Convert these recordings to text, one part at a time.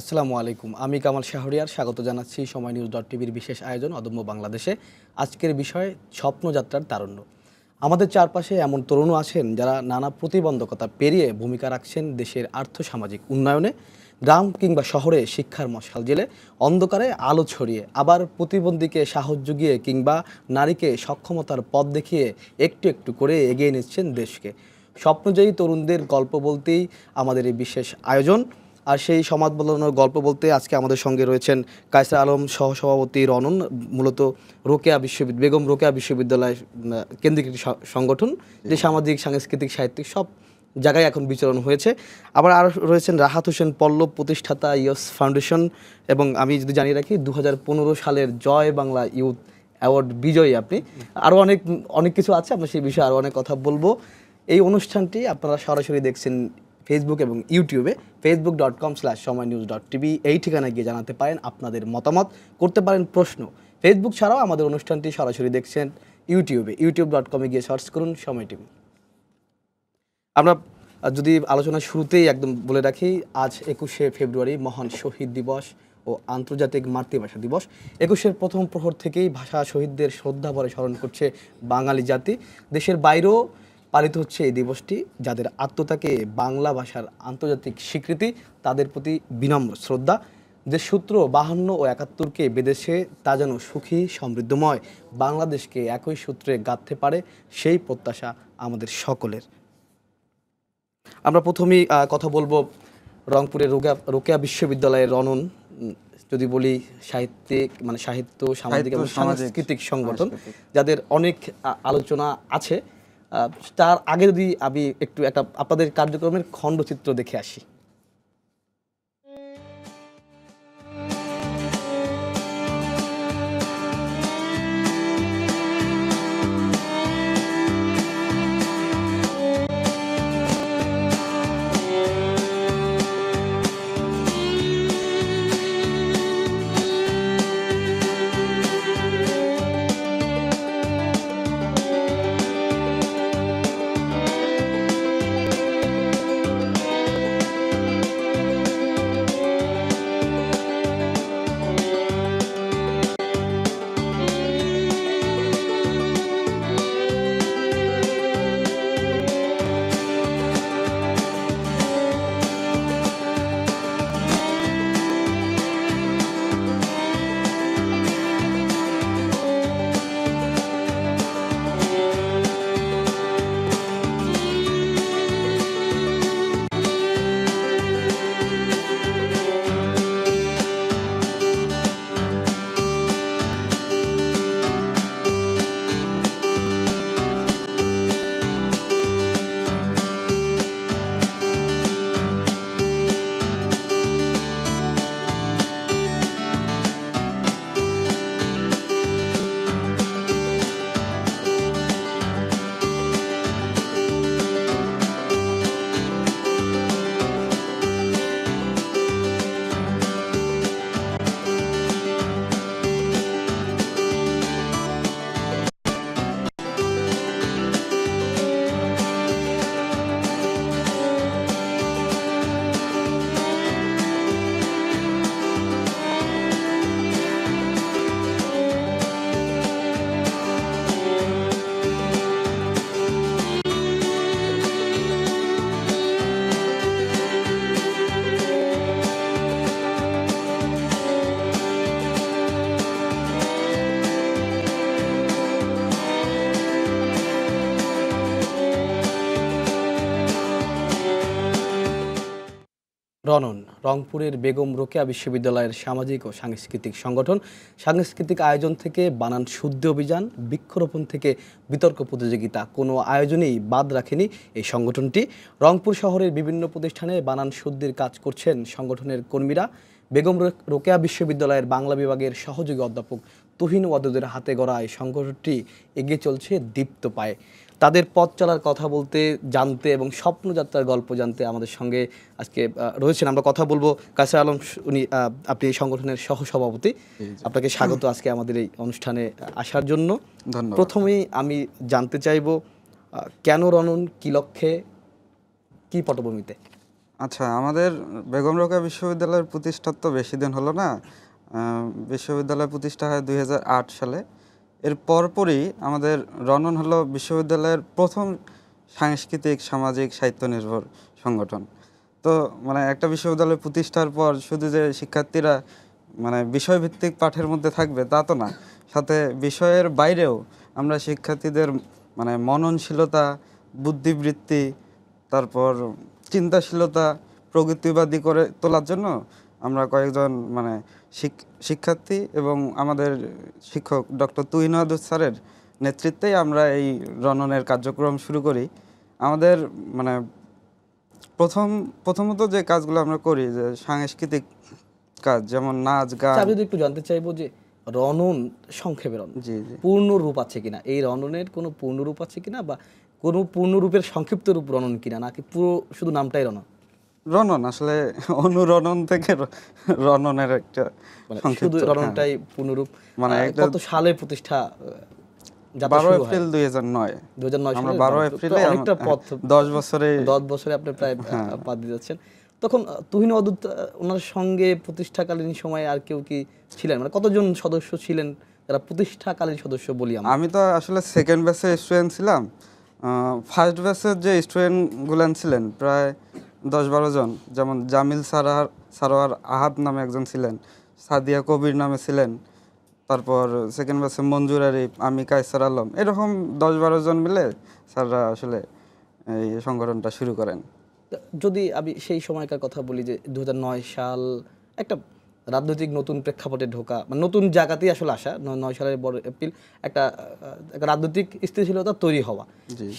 আসসালামু আলাইকুম আমি কামাল শাহরিয়ার স্বাগত জানাচ্ছি সময় নিউজ ডট টিভির বিশেষ আয়োজন অদম্য বাংলাদেশে আজকের বিষয় স্বপ্নযাত্রার তারণ্য আমাদের চারপাশে এমন তরুণ আছেন যারা নানা প্রতিবন্ধকতা পেরিয়ে ভূমিকা রাখছেন দেশের আর্থসামাজিক উন্নয়নে গ্রাম কিংবা শহরে শিক্ষার মশাল জেলে অন্ধকারে আলো ছড়িয়ে আবার প্রতিবন্ধীকে সাহস জুগিয়ে কিংবা নারীকে সক্ষমতার পথ দেখিয়ে একটু একটু করে এগিয়ে নিচ্ছেন দেশকে স্বপ্নজয়ী তরুণদের গল্প বলতেই আমাদের এই বিশেষ আয়োজন আর সেই সমাজ বদলানোর গল্প বলতে আজকে আমাদের সঙ্গে রয়েছেন কায়সার আলম সহসভাপতি রনন মূলত রোকেয়া বিশ্ববিদ্যালয় বেগম রোকেয়া বিশ্ববিদ্যালয় কেন্দ্রিক একটি সংগঠন যে সামাজিক সাংস্কৃতিক সাহিত্যিক সব জায়গায় এখন বিচরণ হয়েছে আবার আরও রয়েছেন রাহাত হোসেন পল্লব প্রতিষ্ঠাতা ইয়স ফাউন্ডেশন এবং আমি যদি জানিয়ে রাখি দু সালের জয় বাংলা ইউথ অ্যাওয়ার্ড বিজয়ী আপনি আরও অনেক অনেক কিছু আছে আমরা সেই বিষয়ে আরও অনেক কথা বলবো এই অনুষ্ঠানটি আপনারা সরাসরি দেখছেন ফেসবুক এবং ইউটিউবে Facebook dot com slash Somoy news dot TV এই ঠিকানায় গিয়ে জানাতে পারেন আপনাদের মতামত করতে পারেন প্রশ্ন ফেসবুক ছাড়াও আমাদের অনুষ্ঠানটি সরাসরি দেখছেন ইউটিউবে ইউটিউব ডট কমে গিয়ে সার্চ করুন সময় টিভি আমরা যদি আলোচনা শুরুতেই একদম বলে রাখি আজ একুশে ফেব্রুয়ারি মহান শহীদ দিবস ও আন্তর্জাতিক মাতৃভাষা দিবস একুশের প্রথম প্রহর থেকেই ভাষা শহীদদের শ্রদ্ধাভরে স্মরণ করছে বাঙালি জাতি দেশের বাইরেও পালিত হচ্ছে এই দিবসটি যাদের আত্মতাকে বাংলা ভাষার আন্তর্জাতিক স্বীকৃতি তাদের প্রতি বিনম্র শ্রদ্ধা যে সূত্র বাহান্ন ও একাত্তরকে বিদেশে তা যেন সুখী সমৃদ্ধময় বাংলাদেশকে একই সূত্রে গাঁথতে পারে সেই প্রত্যাশা আমাদের সকলের আমরা প্রথমেই কথা বলবো রংপুরের রোকেয়া রোকেয়া বিশ্ববিদ্যালয়ের রনন যদি বলি সাহিত্যিক মানে সাহিত্য সামাজিক এবং সাংস্কৃতিক সংগঠন যাদের অনেক আলোচনা আছে তার আগে যদি আমি একটু একটা আপনাদের কার্যক্রমের খণ্ডচিত্র দেখে আসি রনন রংপুরের বেগম রোকেয়া বিশ্ববিদ্যালয়ের সামাজিক ও সাংস্কৃতিক সংগঠন সাংস্কৃতিক আয়োজন থেকে বানান শুদ্ধ অভিযান বৃক্ষরোপণ থেকে বিতর্ক প্রতিযোগিতা কোনো আয়োজনেই বাদ রাখেনি এই সংগঠনটি রংপুর শহরের বিভিন্ন প্রতিষ্ঠানে বানান শুদ্ধির কাজ করছেন সংগঠনের কর্মীরা বেগম রোকেয়া বিশ্ববিদ্যালয়ের বাংলা বিভাগের সহযোগী অধ্যাপক তুহিন ওয়াদুদের হাতে গড়া এই সংগঠনটি এগিয়ে চলছে দীপ্ত পায়ে তাদের পথ চলার কথা বলতে জানতে এবং স্বপ্নযাত্রার গল্প জানতে আমাদের সঙ্গে আজকে রয়েছেন আমরা কথা বলবো কাসা আলম উনি আপনি এই সংগঠনের সহসভাপতি আপনাকে স্বাগত আজকে আমাদের এই অনুষ্ঠানে আসার জন্য প্রথমেই আমি জানতে চাইব কেন রনন কি লক্ষ্যে কি পটভূমিতে আচ্ছা আমাদের বেগম রোকা বিশ্ববিদ্যালয়ের প্রতিষ্ঠা তো বেশি দিন হলো না বিশ্ববিদ্যালয় প্রতিষ্ঠা হয় দুই সালে এর পরপরই আমাদের রনন হলো বিশ্ববিদ্যালয়ের প্রথম সাংস্কৃতিক সামাজিক সাহিত্য নির্ভর সংগঠন তো মানে একটা বিশ্ববিদ্যালয় প্রতিষ্ঠার পর শুধু যে শিক্ষার্থীরা মানে বিষয়ভিত্তিক পাঠের মধ্যে থাকবে তা তো না সাথে বিষয়ের বাইরেও আমরা শিক্ষার্থীদের মানে মননশীলতা বুদ্ধিবৃত্তি তারপর চিন্তাশীলতা প্রগতিবাদী করে তোলার জন্য আমরা কয়েকজন মানে শিক্ষার্থী এবং আমাদের শিক্ষক ডক্টর তুহিনাদ স্যারের নেতৃত্বেই আমরা এই রননের কার্যক্রম শুরু করি আমাদের মানে প্রথম প্রথমত যে কাজগুলো আমরা করি যে সাংস্কৃতিক কাজ যেমন নাচ গান আমি যদি একটু জানতে চাইবো যে রনন সংক্ষেপে রণন জি জি পূর্ণরূপ আছে কিনা এই রননের কোনো পূর্ণরূপ আছে কিনা বা কোনো পূর্ণরূপের সংক্ষিপ্ত রূপ রনন কিনা নাকি পুরো শুধু নামটাই রণন রনন আসলে অনুরণন থেকে রননের একটা মানে শুধু হ্যাঁ। রননটাই পুনরূপ মানে কত সালে প্রতিষ্ঠা বারো এপ্রিল দুই হাজার নয় দুই হাজার নয় বারো অনেকটা হ্যাঁ, পথ দশ বছরে দশ বছরে আপনি প্রায় হ্যাঁ। দিয়ে যাচ্ছেন তখন তুহিন অদূত ওনার সঙ্গে প্রতিষ্ঠাকালীন সময় আর কেউ কি ছিলেন মানে কতজন সদস্য ছিলেন যারা প্রতিষ্ঠাকালীন সদস্য বলি আমি তো আসলে সেকেন্ড ব্যাচে স্টুডেন্ট ছিলাম ফার্স্ট ব্যাচের যে স্টুডেন্টগুলান ছিলেন প্রায় দশ বারো জন যেমন জামিল সারার সারোয়ার আহাদ নামে একজন ছিলেন সাদিয়া কবির নামে ছিলেন তারপর সেকেন্ড ব্যাচে মঞ্জুর আরিফ আমি কায়সার আলম এরকম দশ বারো জন মিলে স্যাররা আসলে এই সংগঠনটা শুরু করেন যদি আমি সেই সময়কার কথা বলি যে দু সাল একটা রাজনৈতিক নতুন প্রেক্ষাপটে ঢোকা মানে নতুন জায়গাতেই আসলে আসা নয় সালের বড় এপ্রিল একটা রাজনৈতিক স্থিতিশীলতা তৈরি হওয়া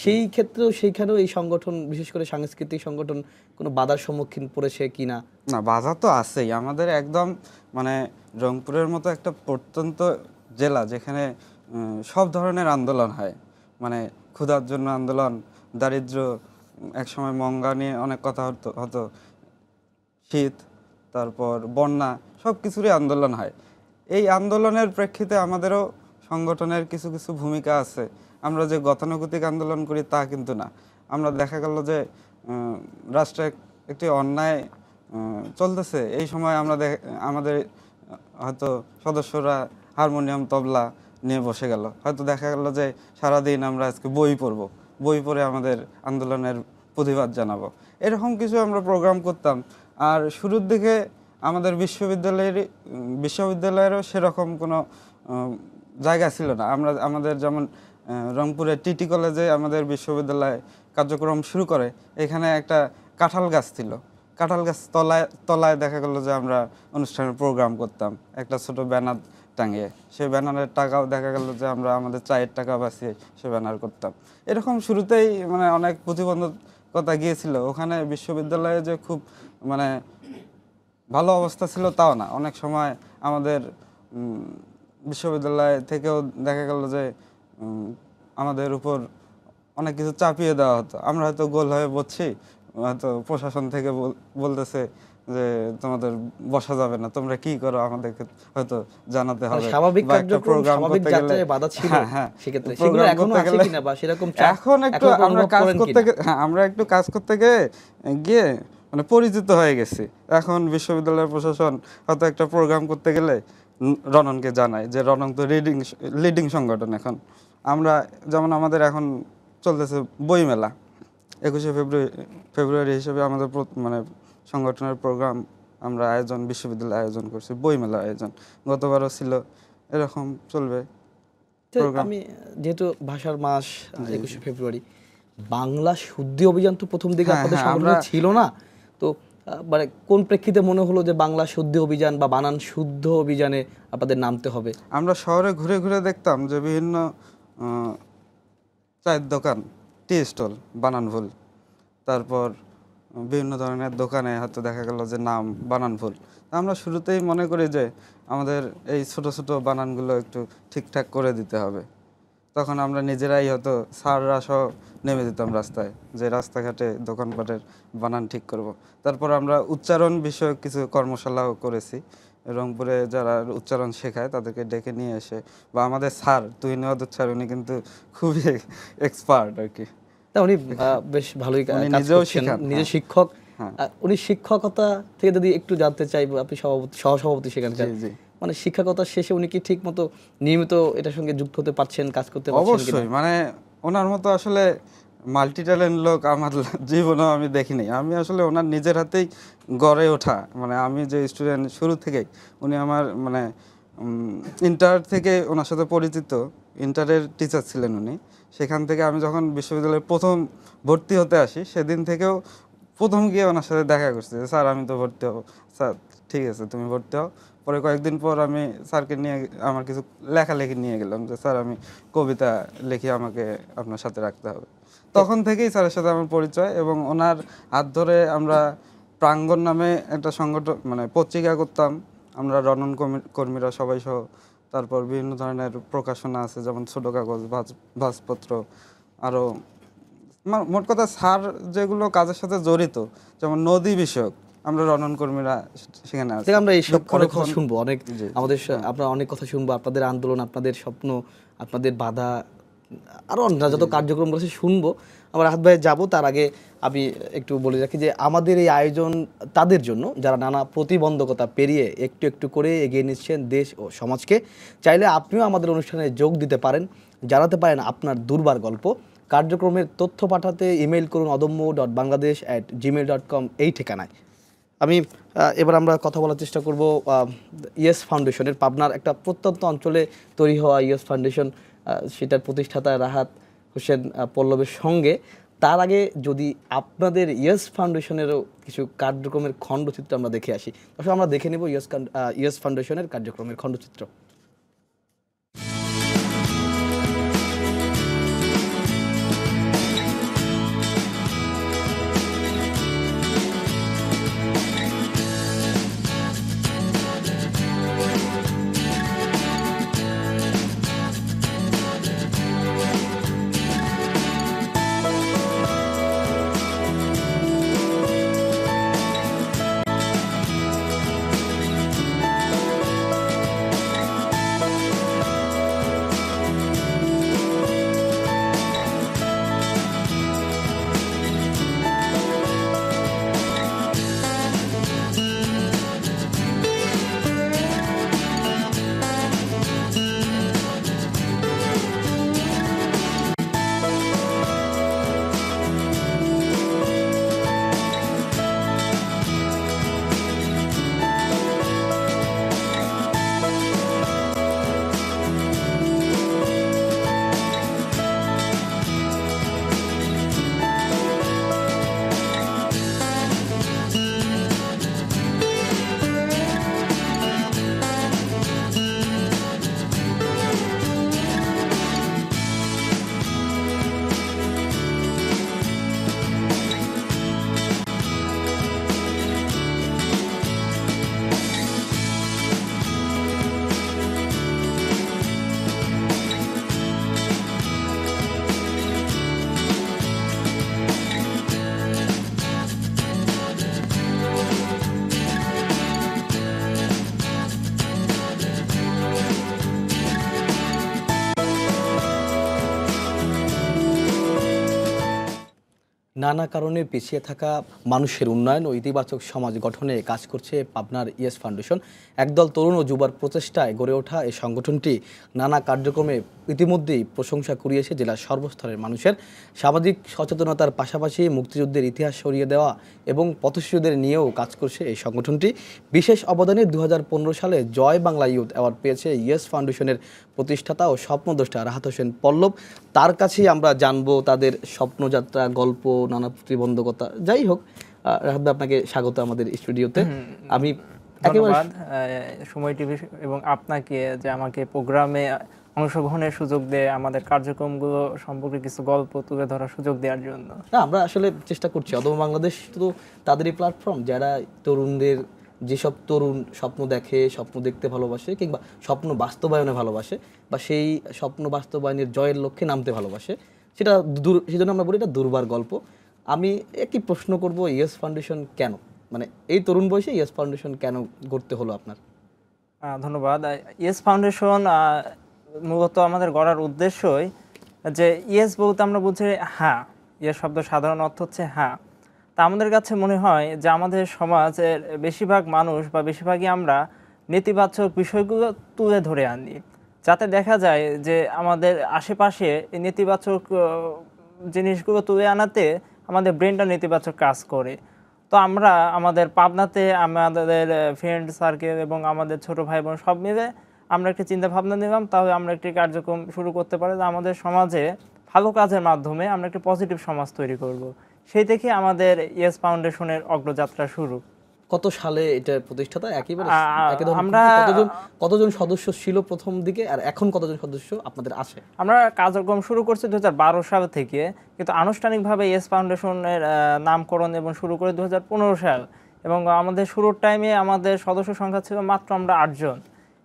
সেই ক্ষেত্রেও সেইখানেও এই সংগঠন বিশেষ করে সাংস্কৃতিক সংগঠন কোনো বাধার সম্মুখীন পড়েছে কি না না বাধা তো আছেই আমাদের একদম মানে রংপুরের মতো একটা প্রত্যন্ত জেলা যেখানে সব ধরনের আন্দোলন হয় মানে ক্ষুধার জন্য আন্দোলন দারিদ্র একসময় মঙ্গা নিয়ে অনেক কথা হতো হতো শীত তারপর বন্যা সব কিছুরই আন্দোলন হয় এই আন্দোলনের প্রেক্ষিতে আমাদেরও সংগঠনের কিছু কিছু ভূমিকা আছে আমরা যে গতানুগতিক আন্দোলন করি তা কিন্তু না আমরা দেখা গেল যে রাষ্ট্রে একটি অন্যায় চলতেছে এই সময় আমরা আমাদের হয়তো সদস্যরা হারমোনিয়াম তবলা নিয়ে বসে গেল হয়তো দেখা গেল যে সারাদিন আমরা আজকে বই পড়ব বই পড়ে আমাদের আন্দোলনের প্রতিবাদ জানাবো এরকম কিছু আমরা প্রোগ্রাম করতাম আর শুরুর দিকে আমাদের বিশ্ববিদ্যালয়ের বিশ্ববিদ্যালয়েরও সেরকম কোনো জায়গা ছিল না আমরা আমাদের যেমন রংপুরের টিটি কলেজে আমাদের বিশ্ববিদ্যালয় কার্যক্রম শুরু করে এখানে একটা কাঁঠাল গাছ ছিল কাঁঠাল গাছ তলায় তলায় দেখা গেলো যে আমরা অনুষ্ঠানের প্রোগ্রাম করতাম একটা ছোট ব্যানার টাঙিয়ে সেই ব্যানারের টাকাও দেখা গেল যে আমরা আমাদের চায়ের টাকা বাঁচিয়ে সে ব্যানার করতাম এরকম শুরুতেই মানে অনেক প্রতিবন্ধকতা গিয়েছিল ওখানে বিশ্ববিদ্যালয়ে যে খুব মানে ভালো অবস্থা ছিল তাও না অনেক সময় আমাদের বিশ্ববিদ্যালয় থেকেও দেখা গেল যে আমাদের উপর অনেক কিছু চাপিয়ে দেওয়া হতো আমরা হয়তো গোল হয়ে বসছি হয়তো প্রশাসন থেকে বলতেছে যে তোমাদের বসা যাবে না তোমরা কি করো আমাদেরকে হয়তো জানাতে মানে হবে হ্যাঁ, হ্যাঁ। এখন একটু আমরা কাজ করতে হ্যাঁ কাজ করতে গিয়ে মানে পরিচিত হয়ে গেছি এখন বিশ্ববিদ্যালয়ের প্রশাসন হয়তো একটা প্রোগ্রাম করতে গেলে রননকে জানায় যে রনন তো রিডিং লিডিং সংগঠন এখন আমরা যেমন আমাদের এখন চলতেছে বইমেলা একুশে ফেব্রুয়ারি ফেব্রুয়ারি হিসেবে আমাদের মানে সংগঠনের প্রোগ্রাম আমরা আয়োজন বিশ্ববিদ্যালয় আয়োজন করছি বইমেলা আয়োজন গতবারও ছিল এরকম চলবে আমি যেহেতু ভাষার মাস একুশে ফেব্রুয়ারি বাংলা শুদ্ধি অভিযান তো প্রথম দিকে হ্যাঁ, হ্যাঁ, ছিল না তো মানে কোন প্রেক্ষিতে মনে হলো যে বাংলা শুদ্ধ অভিযান বা বানান শুদ্ধ অভিযানে আপনাদের নামতে হবে আমরা শহরে ঘুরে ঘুরে দেখতাম যে বিভিন্ন চায়ের দোকান টি স্টল বানান ভুল তারপর বিভিন্ন ধরনের দোকানে হয়তো দেখা গেল যে নাম বানান ভুল আমরা শুরুতেই মনে করি যে আমাদের এই ছোট ছোট বানানগুলো একটু ঠিকঠাক করে দিতে হবে তখন আমরা নিজেরাই হতো সাররা সহ নেমে যেতাম রাস্তায় যে রাস্তাঘাটে দোকানপাটের বানান ঠিক করব। তারপর আমরা উচ্চারণ বিষয়ক কিছু কর্মশালাও করেছি রংপুরে যারা উচ্চারণ শেখায় তাদেরকে ডেকে নিয়ে এসে বা আমাদের স্যার তুই নেওয়া উচ্চার উনি কিন্তু খুবই এক্সপার্ট আর কি উনি বেশ ভালোই নিজেও শেখান নিজে হ্যাঁ। শিক্ষক হ্যাঁ। উনি শিক্ষকতা থেকে যদি একটু জানতে চাইবো আপনি সভাপতি সহসভাপতি সেখানে মানে শিক্ষাগতার শেষে উনি কি ঠিক মতো নিয়মিত এটার সঙ্গে যুক্ত হতে পারছেন কাজ করতে পারছেন অবশ্যই মানে ওনার মতো আসলে মাল্টি ট্যালেন্ট লোক আমার জীবনেও আমি দেখিনি আমি আসলে ওনার নিজের হাতেই গড়ে ওঠা মানে আমি যে স্টুডেন্ট শুরু থেকেই উনি আমার মানে ইন্টার থেকে ওনার সাথে পরিচিত ইন্টারের টিচার ছিলেন উনি সেখান থেকে আমি যখন বিশ্ববিদ্যালয়ে প্রথম ভর্তি হতে আসি সেদিন থেকেও প্রথম গিয়ে ওনার সাথে দেখা করছি স্যার আমি তো ভর্তি হবো স্যার ঠিক আছে তুমি ভর্তি হও পরে কয়েকদিন পর আমি স্যারকে নিয়ে আমার কিছু লেখালেখি নিয়ে গেলাম যে স্যার আমি কবিতা লিখে আমাকে আপনার সাথে রাখতে হবে তখন থেকেই স্যারের সাথে আমার পরিচয় এবং ওনার হাত ধরে আমরা প্রাঙ্গণ নামে একটা সংগঠন মানে পত্রিকা করতাম আমরা রণন কর্মীরা সবাই সহ তারপর বিভিন্ন ধরনের প্রকাশনা আছে যেমন ছোট কাগজ ভাজ ভাজপত্র আরও মোট কথা স্যার যেগুলো কাজের সাথে জড়িত যেমন নদী বিষয়ক আমরা রণন কর্মীরা সেখানে আছি আমরা এই সব অনেক কথা শুনবো অনেক আমাদের আপনারা অনেক কথা শুনবো আপনাদের আন্দোলন আপনাদের স্বপ্ন আপনাদের বাধা আরও অন্য যত কার্যক্রম রয়েছে শুনবো আমার রাহাত ভাই যাবো তার আগে আমি একটু বলে রাখি যে আমাদের এই আয়োজন তাদের জন্য যারা নানা প্রতিবন্ধকতা পেরিয়ে একটু একটু করে এগিয়ে নিচ্ছেন দেশ ও সমাজকে চাইলে আপনিও আমাদের অনুষ্ঠানে যোগ দিতে পারেন জানাতে পারেন আপনার দুর্বার গল্প কার্যক্রমের তথ্য পাঠাতে ইমেইল করুন Adamya dot Bangladesh at Gmail dot com এই ঠিকানায় আমি এবার আমরা কথা বলার চেষ্টা করব ইয়েস ফাউন্ডেশনের পাবনার একটা প্রত্যন্ত অঞ্চলে তৈরি হওয়া ইয়েস ফাউন্ডেশন সেটার প্রতিষ্ঠাতা রাহাত হোসেন পল্লবের সঙ্গে তার আগে যদি আপনাদের ইয়েস ফাউন্ডেশনেরও কিছু কার্যক্রমের খণ্ডচিত্র আমরা দেখে আসি আসলে আমরা দেখে নেব ইয়েস ইয়েস ফাউন্ডেশনের কার্যক্রমের খণ্ডচিত্র নানা কারণে পিছিয়ে থাকা মানুষের উন্নয়ন ও ইতিবাচক সমাজ গঠনে কাজ করছে পাবনার ইয়েস ফাউন্ডেশন একদল তরুণ ও যুবার প্রচেষ্টায় গড়ে ওঠা এই সংগঠনটি নানা কার্যক্রমে ইতিমধ্যেই প্রশংসা কুড়িয়েছে জেলার সর্বস্তরের মানুষের সামাজিক সচেতনতার পাশাপাশি মুক্তিযুদ্ধের ইতিহাস সরিয়ে দেওয়া এবং পথশিশুদের নিয়েও কাজ করছে এই সংগঠনটি বিশেষ অবদানে দু সালে জয় বাংলা ইউথ অ্যাওয়ার্ড পেয়েছে ইয়েস ফাউন্ডেশনের প্রতিষ্ঠাতা ও স্বপ্নদ্রষ্টা রাহাত হোসেন পল্লব তার কাছেই আমরা জানবো তাদের স্বপ্নযাত্রা গল্প নানা প্রতিবন্ধকতা যাই হোক রাহাত আপনাকে স্বাগত আমাদের স্টুডিওতে আমি ধন্যবাদ সময় টিভি এবং আপনাকে যে আমাকে প্রোগ্রামে অংশগ্রহণের সুযোগ দেয় আমাদের কার্যক্রমগুলো সম্পর্কে কিছু গল্প তুলে ধরার সুযোগ দেওয়ার জন্য না আমরা আসলে চেষ্টা করছি অথবা বাংলাদেশ তো তাদেরই প্ল্যাটফর্ম যারা তরুণদের যেসব তরুণ স্বপ্ন দেখে স্বপ্ন দেখতে ভালোবাসে কিংবা স্বপ্ন বাস্তবায়নে ভালোবাসে বা সেই স্বপ্ন বাস্তবায়নের জয়ের লক্ষ্যে নামতে ভালোবাসে সেটা দূর জন্য আমরা বলি এটা দুর্বার গল্প আমি একই প্রশ্ন করব ইয়েস ফাউন্ডেশন কেন মানে এই তরুণ বয়সে ইয়েস ফাউন্ডেশন কেন করতে হলো আপনার ধন্যবাদ ইয়েস ফাউন্ডেশন মূলত আমাদের গড়ার উদ্দেশ্যই যে ইয়েস বলতে আমরা বুঝি হ্যাঁ ইয়ে শব্দ সাধারণ অর্থ হচ্ছে হ্যাঁ তা আমাদের কাছে মনে হয় যে আমাদের সমাজের বেশিরভাগ মানুষ বা বেশিরভাগই আমরা নেতিবাচক বিষয়গুলো তুলে ধরে আনি যাতে দেখা যায় যে আমাদের আশেপাশে নেতিবাচক জিনিসগুলো তুলে আনাতে আমাদের ব্রেনটা নেতিবাচক কাজ করে তো আমরা আমাদের পাবনাতে আমাদের ফ্রেন্ড সার্কেল এবং আমাদের ছোট ভাই বোন সব মিলে আমরা একটি ভাবনা নিলাম তাহলে আমরা একটি কার্যক্রম শুরু করতে পারি যে আমাদের সমাজে ভালো কাজের মাধ্যমে আমরা একটি পজিটিভ সমাজ তৈরি করব। সেই থেকে আমাদের ইয়েস ফাউন্ডেশনের অগ্রযাত্রা শুরু কত সালে এটা প্রতিষ্ঠাতা একেবারে আমরা কতজন কতজন সদস্য ছিল প্রথম দিকে আর এখন কতজন সদস্য আপনাদের আছে আমরা কার্যক্রম শুরু করছি দু সাল থেকে কিন্তু আনুষ্ঠানিকভাবে ইয়েস ফাউন্ডেশনের নামকরণ এবং শুরু করে দু সাল এবং আমাদের শুরুর টাইমে আমাদের সদস্য সংখ্যা ছিল মাত্র আমরা আটজন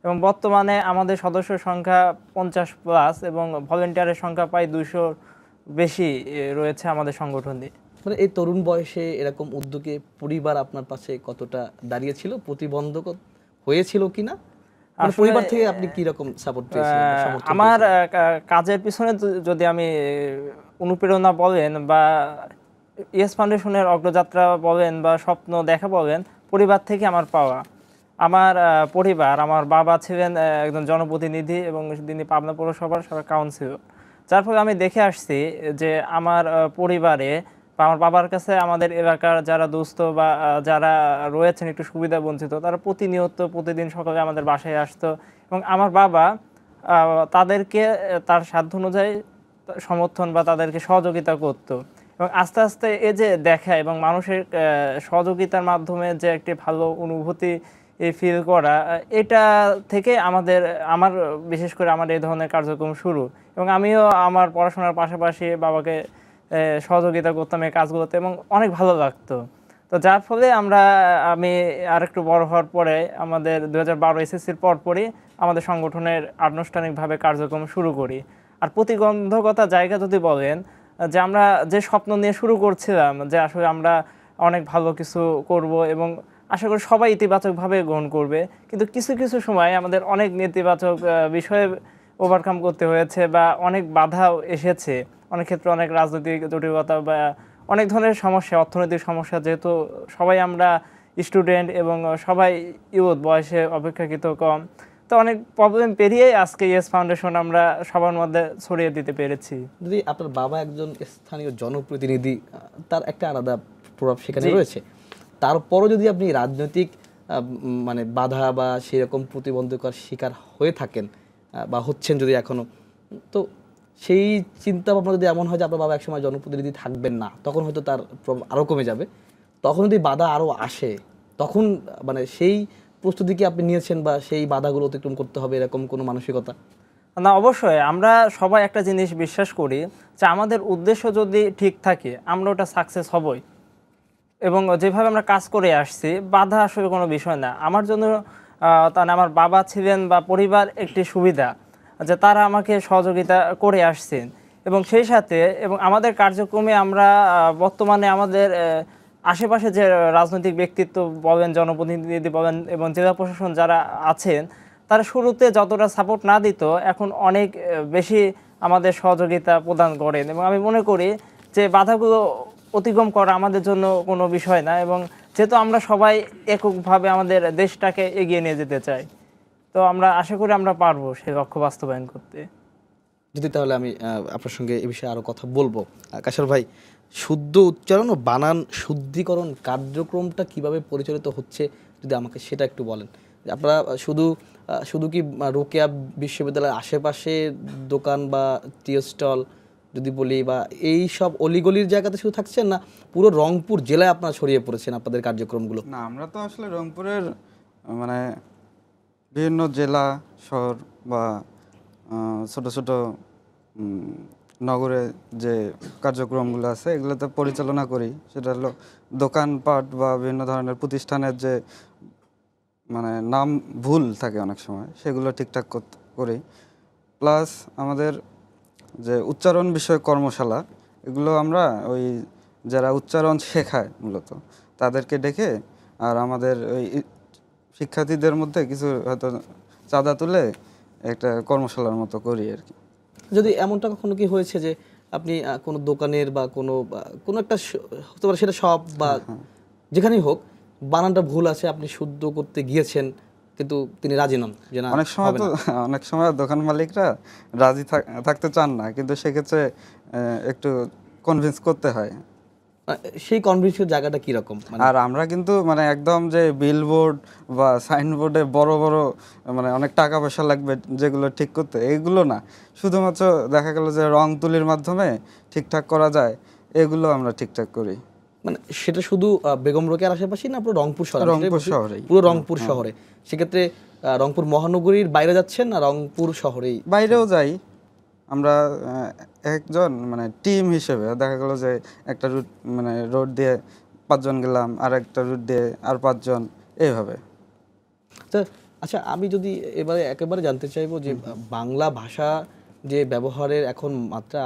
এবং বর্তমানে আমাদের সদস্য সংখ্যা পঞ্চাশ প্লাস এবং ভলেন্টিয়ারের সংখ্যা প্রায় দুশো বেশি রয়েছে আমাদের সংগঠনটি মানে এই তরুণ বয়সে এরকম উদ্যোগে পরিবার আপনার পাশে কতটা দাঁড়িয়েছিল প্রতিবন্ধক হয়েছিল কি না মানে পরিবার থেকে আপনি কি রকম সাপোর্ট আমার কাজের পিছনে যদি আমি অনুপ্রেরণা বলেন বা ইয়েস ফাউন্ডেশনের অগ্রযাত্রা বলেন বা স্বপ্ন দেখা বলেন পরিবার থেকে আমার পাওয়া আমার পরিবার আমার বাবা ছিলেন একজন জনপ্রতিনিধি এবং তিনি পাবনা পৌরসভার সরকার কাউন্সিল যার ফলে আমি দেখে আসছি যে আমার পরিবারে বা আমার বাবার কাছে আমাদের এলাকার যারা দুস্থ বা যারা রয়েছেন একটু সুবিধা বঞ্চিত তারা প্রতিনিয়ত প্রতিদিন সকালে আমাদের বাসায় আসতো এবং আমার বাবা তাদেরকে তার সাধ্য অনুযায়ী সমর্থন বা তাদেরকে সহযোগিতা করত এবং আস্তে আস্তে এ যে দেখা এবং মানুষের সহযোগিতার মাধ্যমে যে একটি ভালো অনুভূতি ফিল করা এটা থেকে আমাদের আমার বিশেষ করে আমার এই ধরনের কার্যক্রম শুরু এবং আমিও আমার পড়াশোনার পাশাপাশি বাবাকে সহযোগিতা করতাম এই কাজগুলোতে এবং অনেক ভালো লাগতো তো যার ফলে আমরা আমি আরেকটু বড় হওয়ার পরে আমাদের দু হাজার বারো এসএসসির পরপরই আমাদের সংগঠনের আনুষ্ঠানিকভাবে কার্যক্রম শুরু করি আর প্রতিবন্ধকতা জায়গা যদি বলেন যে আমরা যে স্বপ্ন নিয়ে শুরু করছিলাম যে আসলে আমরা অনেক ভালো কিছু করব এবং আশা করি সবাই ইতিবাচকভাবে গ্রহণ করবে কিন্তু কিছু কিছু সময় আমাদের অনেক নেতিবাচক বিষয়ে ওভারকাম করতে হয়েছে বা অনেক বাধাও এসেছে অনেক ক্ষেত্রে অনেক রাজনৈতিক জটিলতা বা অনেক ধরনের সমস্যা অর্থনৈতিক সমস্যা যেহেতু সবাই আমরা স্টুডেন্ট এবং সবাই ইউথ বয়সে অপেক্ষাকৃত কম তো অনেক প্রবলেম পেরিয়েই আজকে ইয়েস ফাউন্ডেশন আমরা সবার মধ্যে ছড়িয়ে দিতে পেরেছি যদি আপনার বাবা একজন স্থানীয় জনপ্রতিনিধি তার একটা আলাদা প্রভাব সেখানে রয়েছে তারপরও যদি আপনি রাজনৈতিক মানে বাধা বা সেরকম প্রতিবন্ধকার শিকার হয়ে থাকেন বা হচ্ছেন যদি এখনও তো সেই চিন্তা ভাবনা যদি এমন হয় যে আপনার বাবা একসময় জনপ্রতিনিধি থাকবেন না তখন হয়তো তার আরও কমে যাবে তখন যদি বাধা আরও আসে তখন মানে সেই প্রস্তুতি কি আপনি নিয়েছেন বা সেই বাধাগুলো অতিক্রম করতে হবে এরকম কোনো মানসিকতা না অবশ্যই আমরা সবাই একটা জিনিস বিশ্বাস করি যে আমাদের উদ্দেশ্য যদি ঠিক থাকে আমরা ওটা সাকসেস হবই এবং যেভাবে আমরা কাজ করে আসছি বাধা আসলে কোনো বিষয় না আমার জন্য তাহলে আমার বাবা ছিলেন বা পরিবার একটি সুবিধা যে তারা আমাকে সহযোগিতা করে আসছেন এবং সেই সাথে এবং আমাদের কার্যক্রমে আমরা বর্তমানে আমাদের আশেপাশে যে রাজনৈতিক ব্যক্তিত্ব বলেন জনপ্রতিনিধি বলেন এবং জেলা প্রশাসন যারা আছেন তারা শুরুতে যতটা সাপোর্ট না দিত এখন অনেক বেশি আমাদের সহযোগিতা প্রদান করেন এবং আমি মনে করি যে বাধাগুলো অতিক্রম করা আমাদের জন্য কোনো বিষয় না এবং যেহেতু আমরা সবাই এককভাবে আমাদের দেশটাকে এগিয়ে নিয়ে যেতে চাই তো আমরা আশা করি আমরা পারবো সেই লক্ষ্য বাস্তবায়ন করতে যদি তাহলে আমি আপনার সঙ্গে এ বিষয়ে আরও কথা বলবো কাশর ভাই শুদ্ধ উচ্চারণ ও বানান শুদ্ধিকরণ কার্যক্রমটা কিভাবে পরিচালিত হচ্ছে যদি আমাকে সেটা একটু বলেন আপনারা শুধু শুধু কি রোকেয়া বিশ্ববিদ্যালয়ের আশেপাশে দোকান বা টিও স্টল যদি বলি বা এই সব অলিগলির জায়গাতে শুধু থাকছেন না পুরো রংপুর জেলায় আপনারা ছড়িয়ে পড়েছেন আপনাদের কার্যক্রমগুলো না আমরা তো আসলে রংপুরের মানে বিভিন্ন জেলা শহর বা ছোট ছোট নগরে যে কার্যক্রমগুলো আছে এগুলোতে পরিচালনা করি সেটা হলো দোকানপাট বা বিভিন্ন ধরনের প্রতিষ্ঠানের যে মানে নাম ভুল থাকে অনেক সময় সেগুলো ঠিকঠাক করি প্লাস আমাদের যে উচ্চারণ বিষয়ক কর্মশালা এগুলো আমরা ওই যারা উচ্চারণ শেখায় মূলত তাদেরকে ডেকে আর আমাদের ওই শিক্ষার্থীদের মধ্যে কিছু হয়তো চাঁদা তুলে একটা কর্মশালার মতো করি আর কি যদি এমনটা কখনো কি হয়েছে যে আপনি কোনো দোকানের বা কোনো কোনো একটা হতে পারে সেটা সব বা হ্যাঁ, হ্যাঁ। যেখানেই হোক বানানটা ভুল আছে আপনি শুদ্ধ করতে গিয়েছেন কিন্তু তিনি রাজি নন যে না অনেক সময় তো অনেক সময় দোকান মালিকরা রাজি থাকতে চান না কিন্তু সেক্ষেত্রে একটু কনভিন্স করতে হয় সেই কনভিন্সের জায়গাটা কীরকম মানে- আর আমরা কিন্তু মানে একদম যে বিলবোর্ড বা সাইনবোর্ডে বড় বড় মানে অনেক টাকা পয়সা লাগবে যেগুলো ঠিক করতে এগুলো না শুধুমাত্র দেখা গেল যে রং তুলির মাধ্যমে ঠিকঠাক করা যায় এগুলো আমরা ঠিকঠাক করি মানে সেটা শুধু বেগম রোকের আশেপাশে না পুরো রংপুর শহরে রংপুর শহরে পুরো রংপুর শহরে সেক্ষেত্রে রংপুর মহানগরীর বাইরে যাচ্ছেন না রংপুর শহরেই বাইরেও যাই আমরা একজন মানে টিম হিসেবে দেখা গেল যে একটা রুট মানে রোড দিয়ে পাঁচজন গেলাম আর একটা রুট দিয়ে আর পাঁচজন এইভাবে আচ্ছা, আচ্ছা আমি যদি এবারে একেবারে জানতে চাইবো যে বাংলা ভাষা যে ব্যবহারের এখন মাত্রা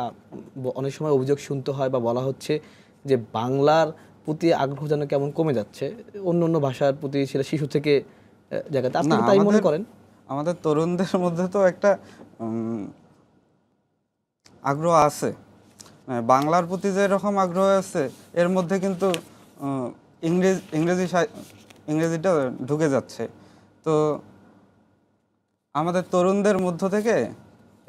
অনেক সময় অভিযোগ শুনতে হয় বা বলা হচ্ছে যে বাংলার প্রতি আগ্রহ যেন কেমন কমে যাচ্ছে অন্য অন্য ভাষার প্রতি সেটা শিশু থেকে জায়গাতে আপনি তাই মনে করেন আমাদের তরুণদের মধ্যে তো একটা আগ্রহ আছে মানে বাংলার প্রতি যে রকম আগ্রহ আছে এর মধ্যে কিন্তু ইংরেজ ইংরেজি ইংরেজিটা ঢুকে যাচ্ছে তো আমাদের তরুণদের মধ্য থেকে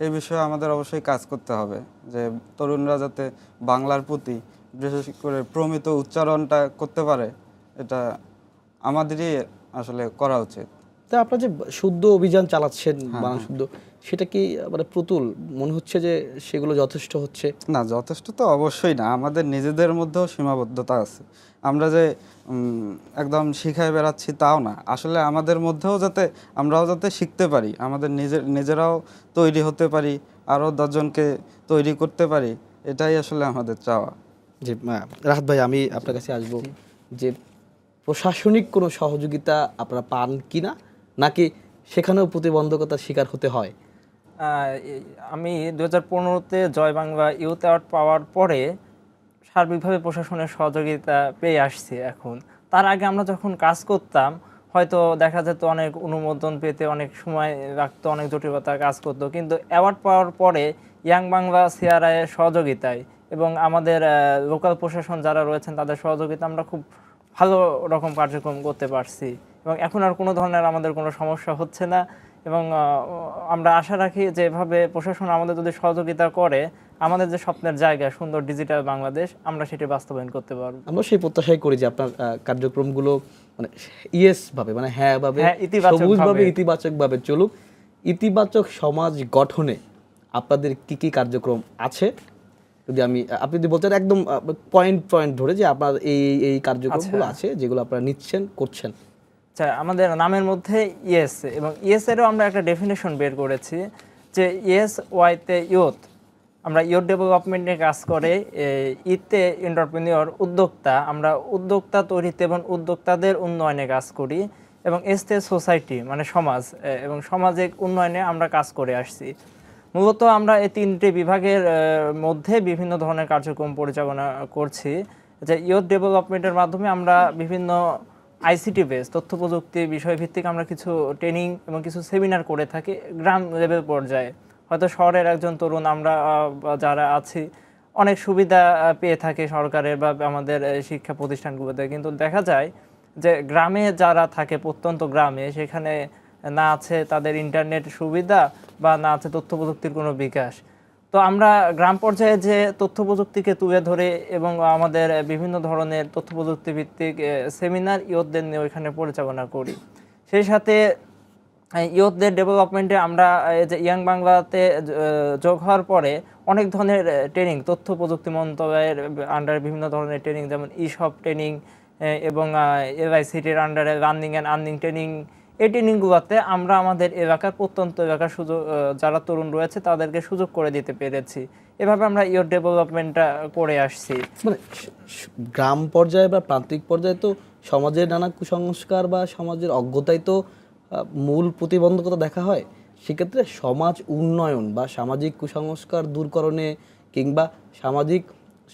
এই বিষয়ে আমাদের অবশ্যই কাজ করতে হবে যে তরুণরা যাতে বাংলার প্রতি বিশেষ করে প্রমিত উচ্চারণটা করতে পারে এটা আমাদেরই আসলে করা উচিত তা আপনার যে শুদ্ধ অভিযান চালাচ্ছেন হ্যাঁ, বাংলা হ্যাঁ। শুদ্ধ সেটা কি মানে প্রতুল মনে হচ্ছে যে সেগুলো যথেষ্ট হচ্ছে না যথেষ্ট তো অবশ্যই না আমাদের নিজেদের মধ্যেও সীমাবদ্ধতা আছে আমরা যে একদম শিখায় বেড়াচ্ছি তাও না আসলে আমাদের মধ্যেও যাতে আমরাও যাতে শিখতে পারি আমাদের নিজের নিজেরাও তৈরি হতে পারি আরও দশজনকে তৈরি করতে পারি এটাই আসলে আমাদের চাওয়া যে রাহাত ভাই আমি আপনার কাছে আসব যে প্রশাসনিক কোনো সহযোগিতা আপনারা পান কি না নাকি সেখানেও প্রতিবন্ধকতার শিকার হতে হয় আমি দু হাজার পনেরোতে জয় বাংলা ইউথ অ্যাওয়ার্ড পাওয়ার পরে সার্বিকভাবে প্রশাসনের সহযোগিতা পেয়ে আসছি এখন তার আগে আমরা যখন কাজ করতাম হয়তো দেখা যেত অনেক অনুমোদন পেতে অনেক সময় রাখতো অনেক জটিলতা কাজ করতো কিন্তু অ্যাওয়ার্ড পাওয়ার পরে ইয়াং বাংলা সিআরআইয়ের সহযোগিতায় এবং আমাদের লোকাল প্রশাসন যারা রয়েছেন তাদের সহযোগিতা আমরা খুব ভালো রকম কার্যক্রম করতে পারছি এবং এখন আর কোনো ধরনের আমাদের কোনো সমস্যা হচ্ছে না এবং আমরা আশা রাখি যে এভাবে প্রশাসন আমাদের যদি সহযোগিতা করে আমাদের যে স্বপ্নের জায়গা সুন্দর ডিজিটাল বাংলাদেশ আমরা সেটি বাস্তবায়ন করতে পারবো আমরা সেই প্রত্যাশাই করি যে আপনার কার্যক্রমগুলো মানে ইয়েস ভাবে মানে হ্যাঁ ভাবে হ্যাঁ, সবুজ ভাবে ইতিবাচক ভাবে চলুক ইতিবাচক সমাজ গঠনে আপনাদের কি কি কার্যক্রম আছে যদি আমি আপনি যদি বলতেন একদম পয়েন্ট পয়েন্ট ধরে যে আপনার এই এই কার্যক্রমগুলো আচ্ছা। আছে যেগুলো আপনারা নিচ্ছেন করছেন আচ্ছা আমাদের নামের মধ্যে ইয়েস এবং ইয়েস এরও আমরা একটা ডেফিনেশন বের করেছি যে ইয়েস ওয়াইতে আমরা কাজ করে ইতে এন্টারপ্রেনিওর উদ্যোক্তা আমরা উদ্যোক্তা তৈরিতে এবং উদ্যোক্তাদের উন্নয়নে কাজ করি এবং এসতে সোসাইটি মানে সমাজ এবং সামাজিক উন্নয়নে আমরা কাজ করে আসছি মূলত আমরা এই তিনটি বিভাগের মধ্যে বিভিন্ন ধরনের কার্যক্রম পরিচালনা করছি যে ইয়ুথ ডেভেলপমেন্টের মাধ্যমে আমরা বিভিন্ন আইসিটি বেস তথ্য প্রযুক্তি বিষয়ভিত্তিক আমরা কিছু ট্রেনিং এবং কিছু সেমিনার করে থাকি গ্রাম লেভেল পর্যায়ে হয়তো শহরের একজন তরুণ আমরা যারা আছি অনেক সুবিধা পেয়ে থাকে সরকারের বা আমাদের শিক্ষা প্রতিষ্ঠানগুলোতে কিন্তু দেখা যায় যে গ্রামে যারা থাকে প্রত্যন্ত গ্রামে সেখানে না আছে তাদের ইন্টারনেট সুবিধা বা না আছে তথ্য প্রযুক্তির কোনো বিকাশ তো আমরা গ্রাম পর্যায়ে যে তথ্য প্রযুক্তিকে তুলে ধরে এবং আমাদের বিভিন্ন ধরনের তথ্য প্রযুক্তি ভিত্তিক সেমিনার ইয়তদের নিয়ে ওইখানে পরিচালনা করি সেই সাথে ইয়তদের ডেভেলপমেন্টে আমরা যে ইয়াং বাংলাতে যোগ হওয়ার পরে অনেক ধরনের ট্রেনিং তথ্য প্রযুক্তি মন্ত্রণালয়ের আন্ডারে বিভিন্ন ধরনের ট্রেনিং যেমন ইসব ট্রেনিং এবং এলআইসিটির আন্ডারে রানিং অ্যান্ড আর্নিং ট্রেনিং এটি ট্রেনিংগুলোতে আমরা আমাদের এলাকার প্রত্যন্ত এলাকার সুযোগ যারা তরুণ রয়েছে তাদেরকে সুযোগ করে দিতে পেরেছি এভাবে আমরা ইয়োর ডেভেলপমেন্টটা করে আসছি মানে গ্রাম পর্যায়ে বা প্রান্তিক পর্যায়ে তো সমাজের নানা কুসংস্কার বা সমাজের অজ্ঞতায় তো মূল প্রতিবন্ধকতা দেখা হয় সেক্ষেত্রে সমাজ উন্নয়ন বা সামাজিক কুসংস্কার দূরকরণে কিংবা সামাজিক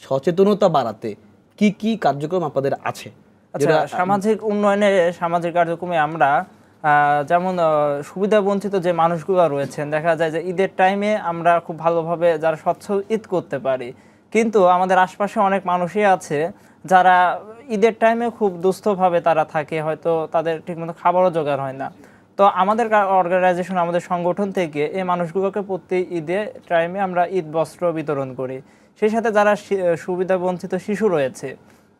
সচেতনতা বাড়াতে কি কি কার্যক্রম আপনাদের আছে আচ্ছা, সামাজিক উন্নয়নে সামাজিক কার্যক্রমে আমরা যেমন সুবিধাবঞ্চিত যে মানুষগুলো রয়েছেন দেখা যায় যে ঈদের টাইমে আমরা খুব ভালোভাবে যারা স্বচ্ছ ঈদ করতে পারি কিন্তু আমাদের আশপাশে অনেক মানুষই আছে যারা ঈদের টাইমে খুব দুস্থভাবে তারা থাকে হয়তো তাদের ঠিকমতো খাবারও জোগাড় হয় না তো আমাদের অর্গানাইজেশন আমাদের সংগঠন থেকে এই মানুষগুলোকে প্রতি ঈদের টাইমে আমরা ঈদ বস্ত্র বিতরণ করি সেই সাথে যারা সুবিধাবঞ্চিত শিশু রয়েছে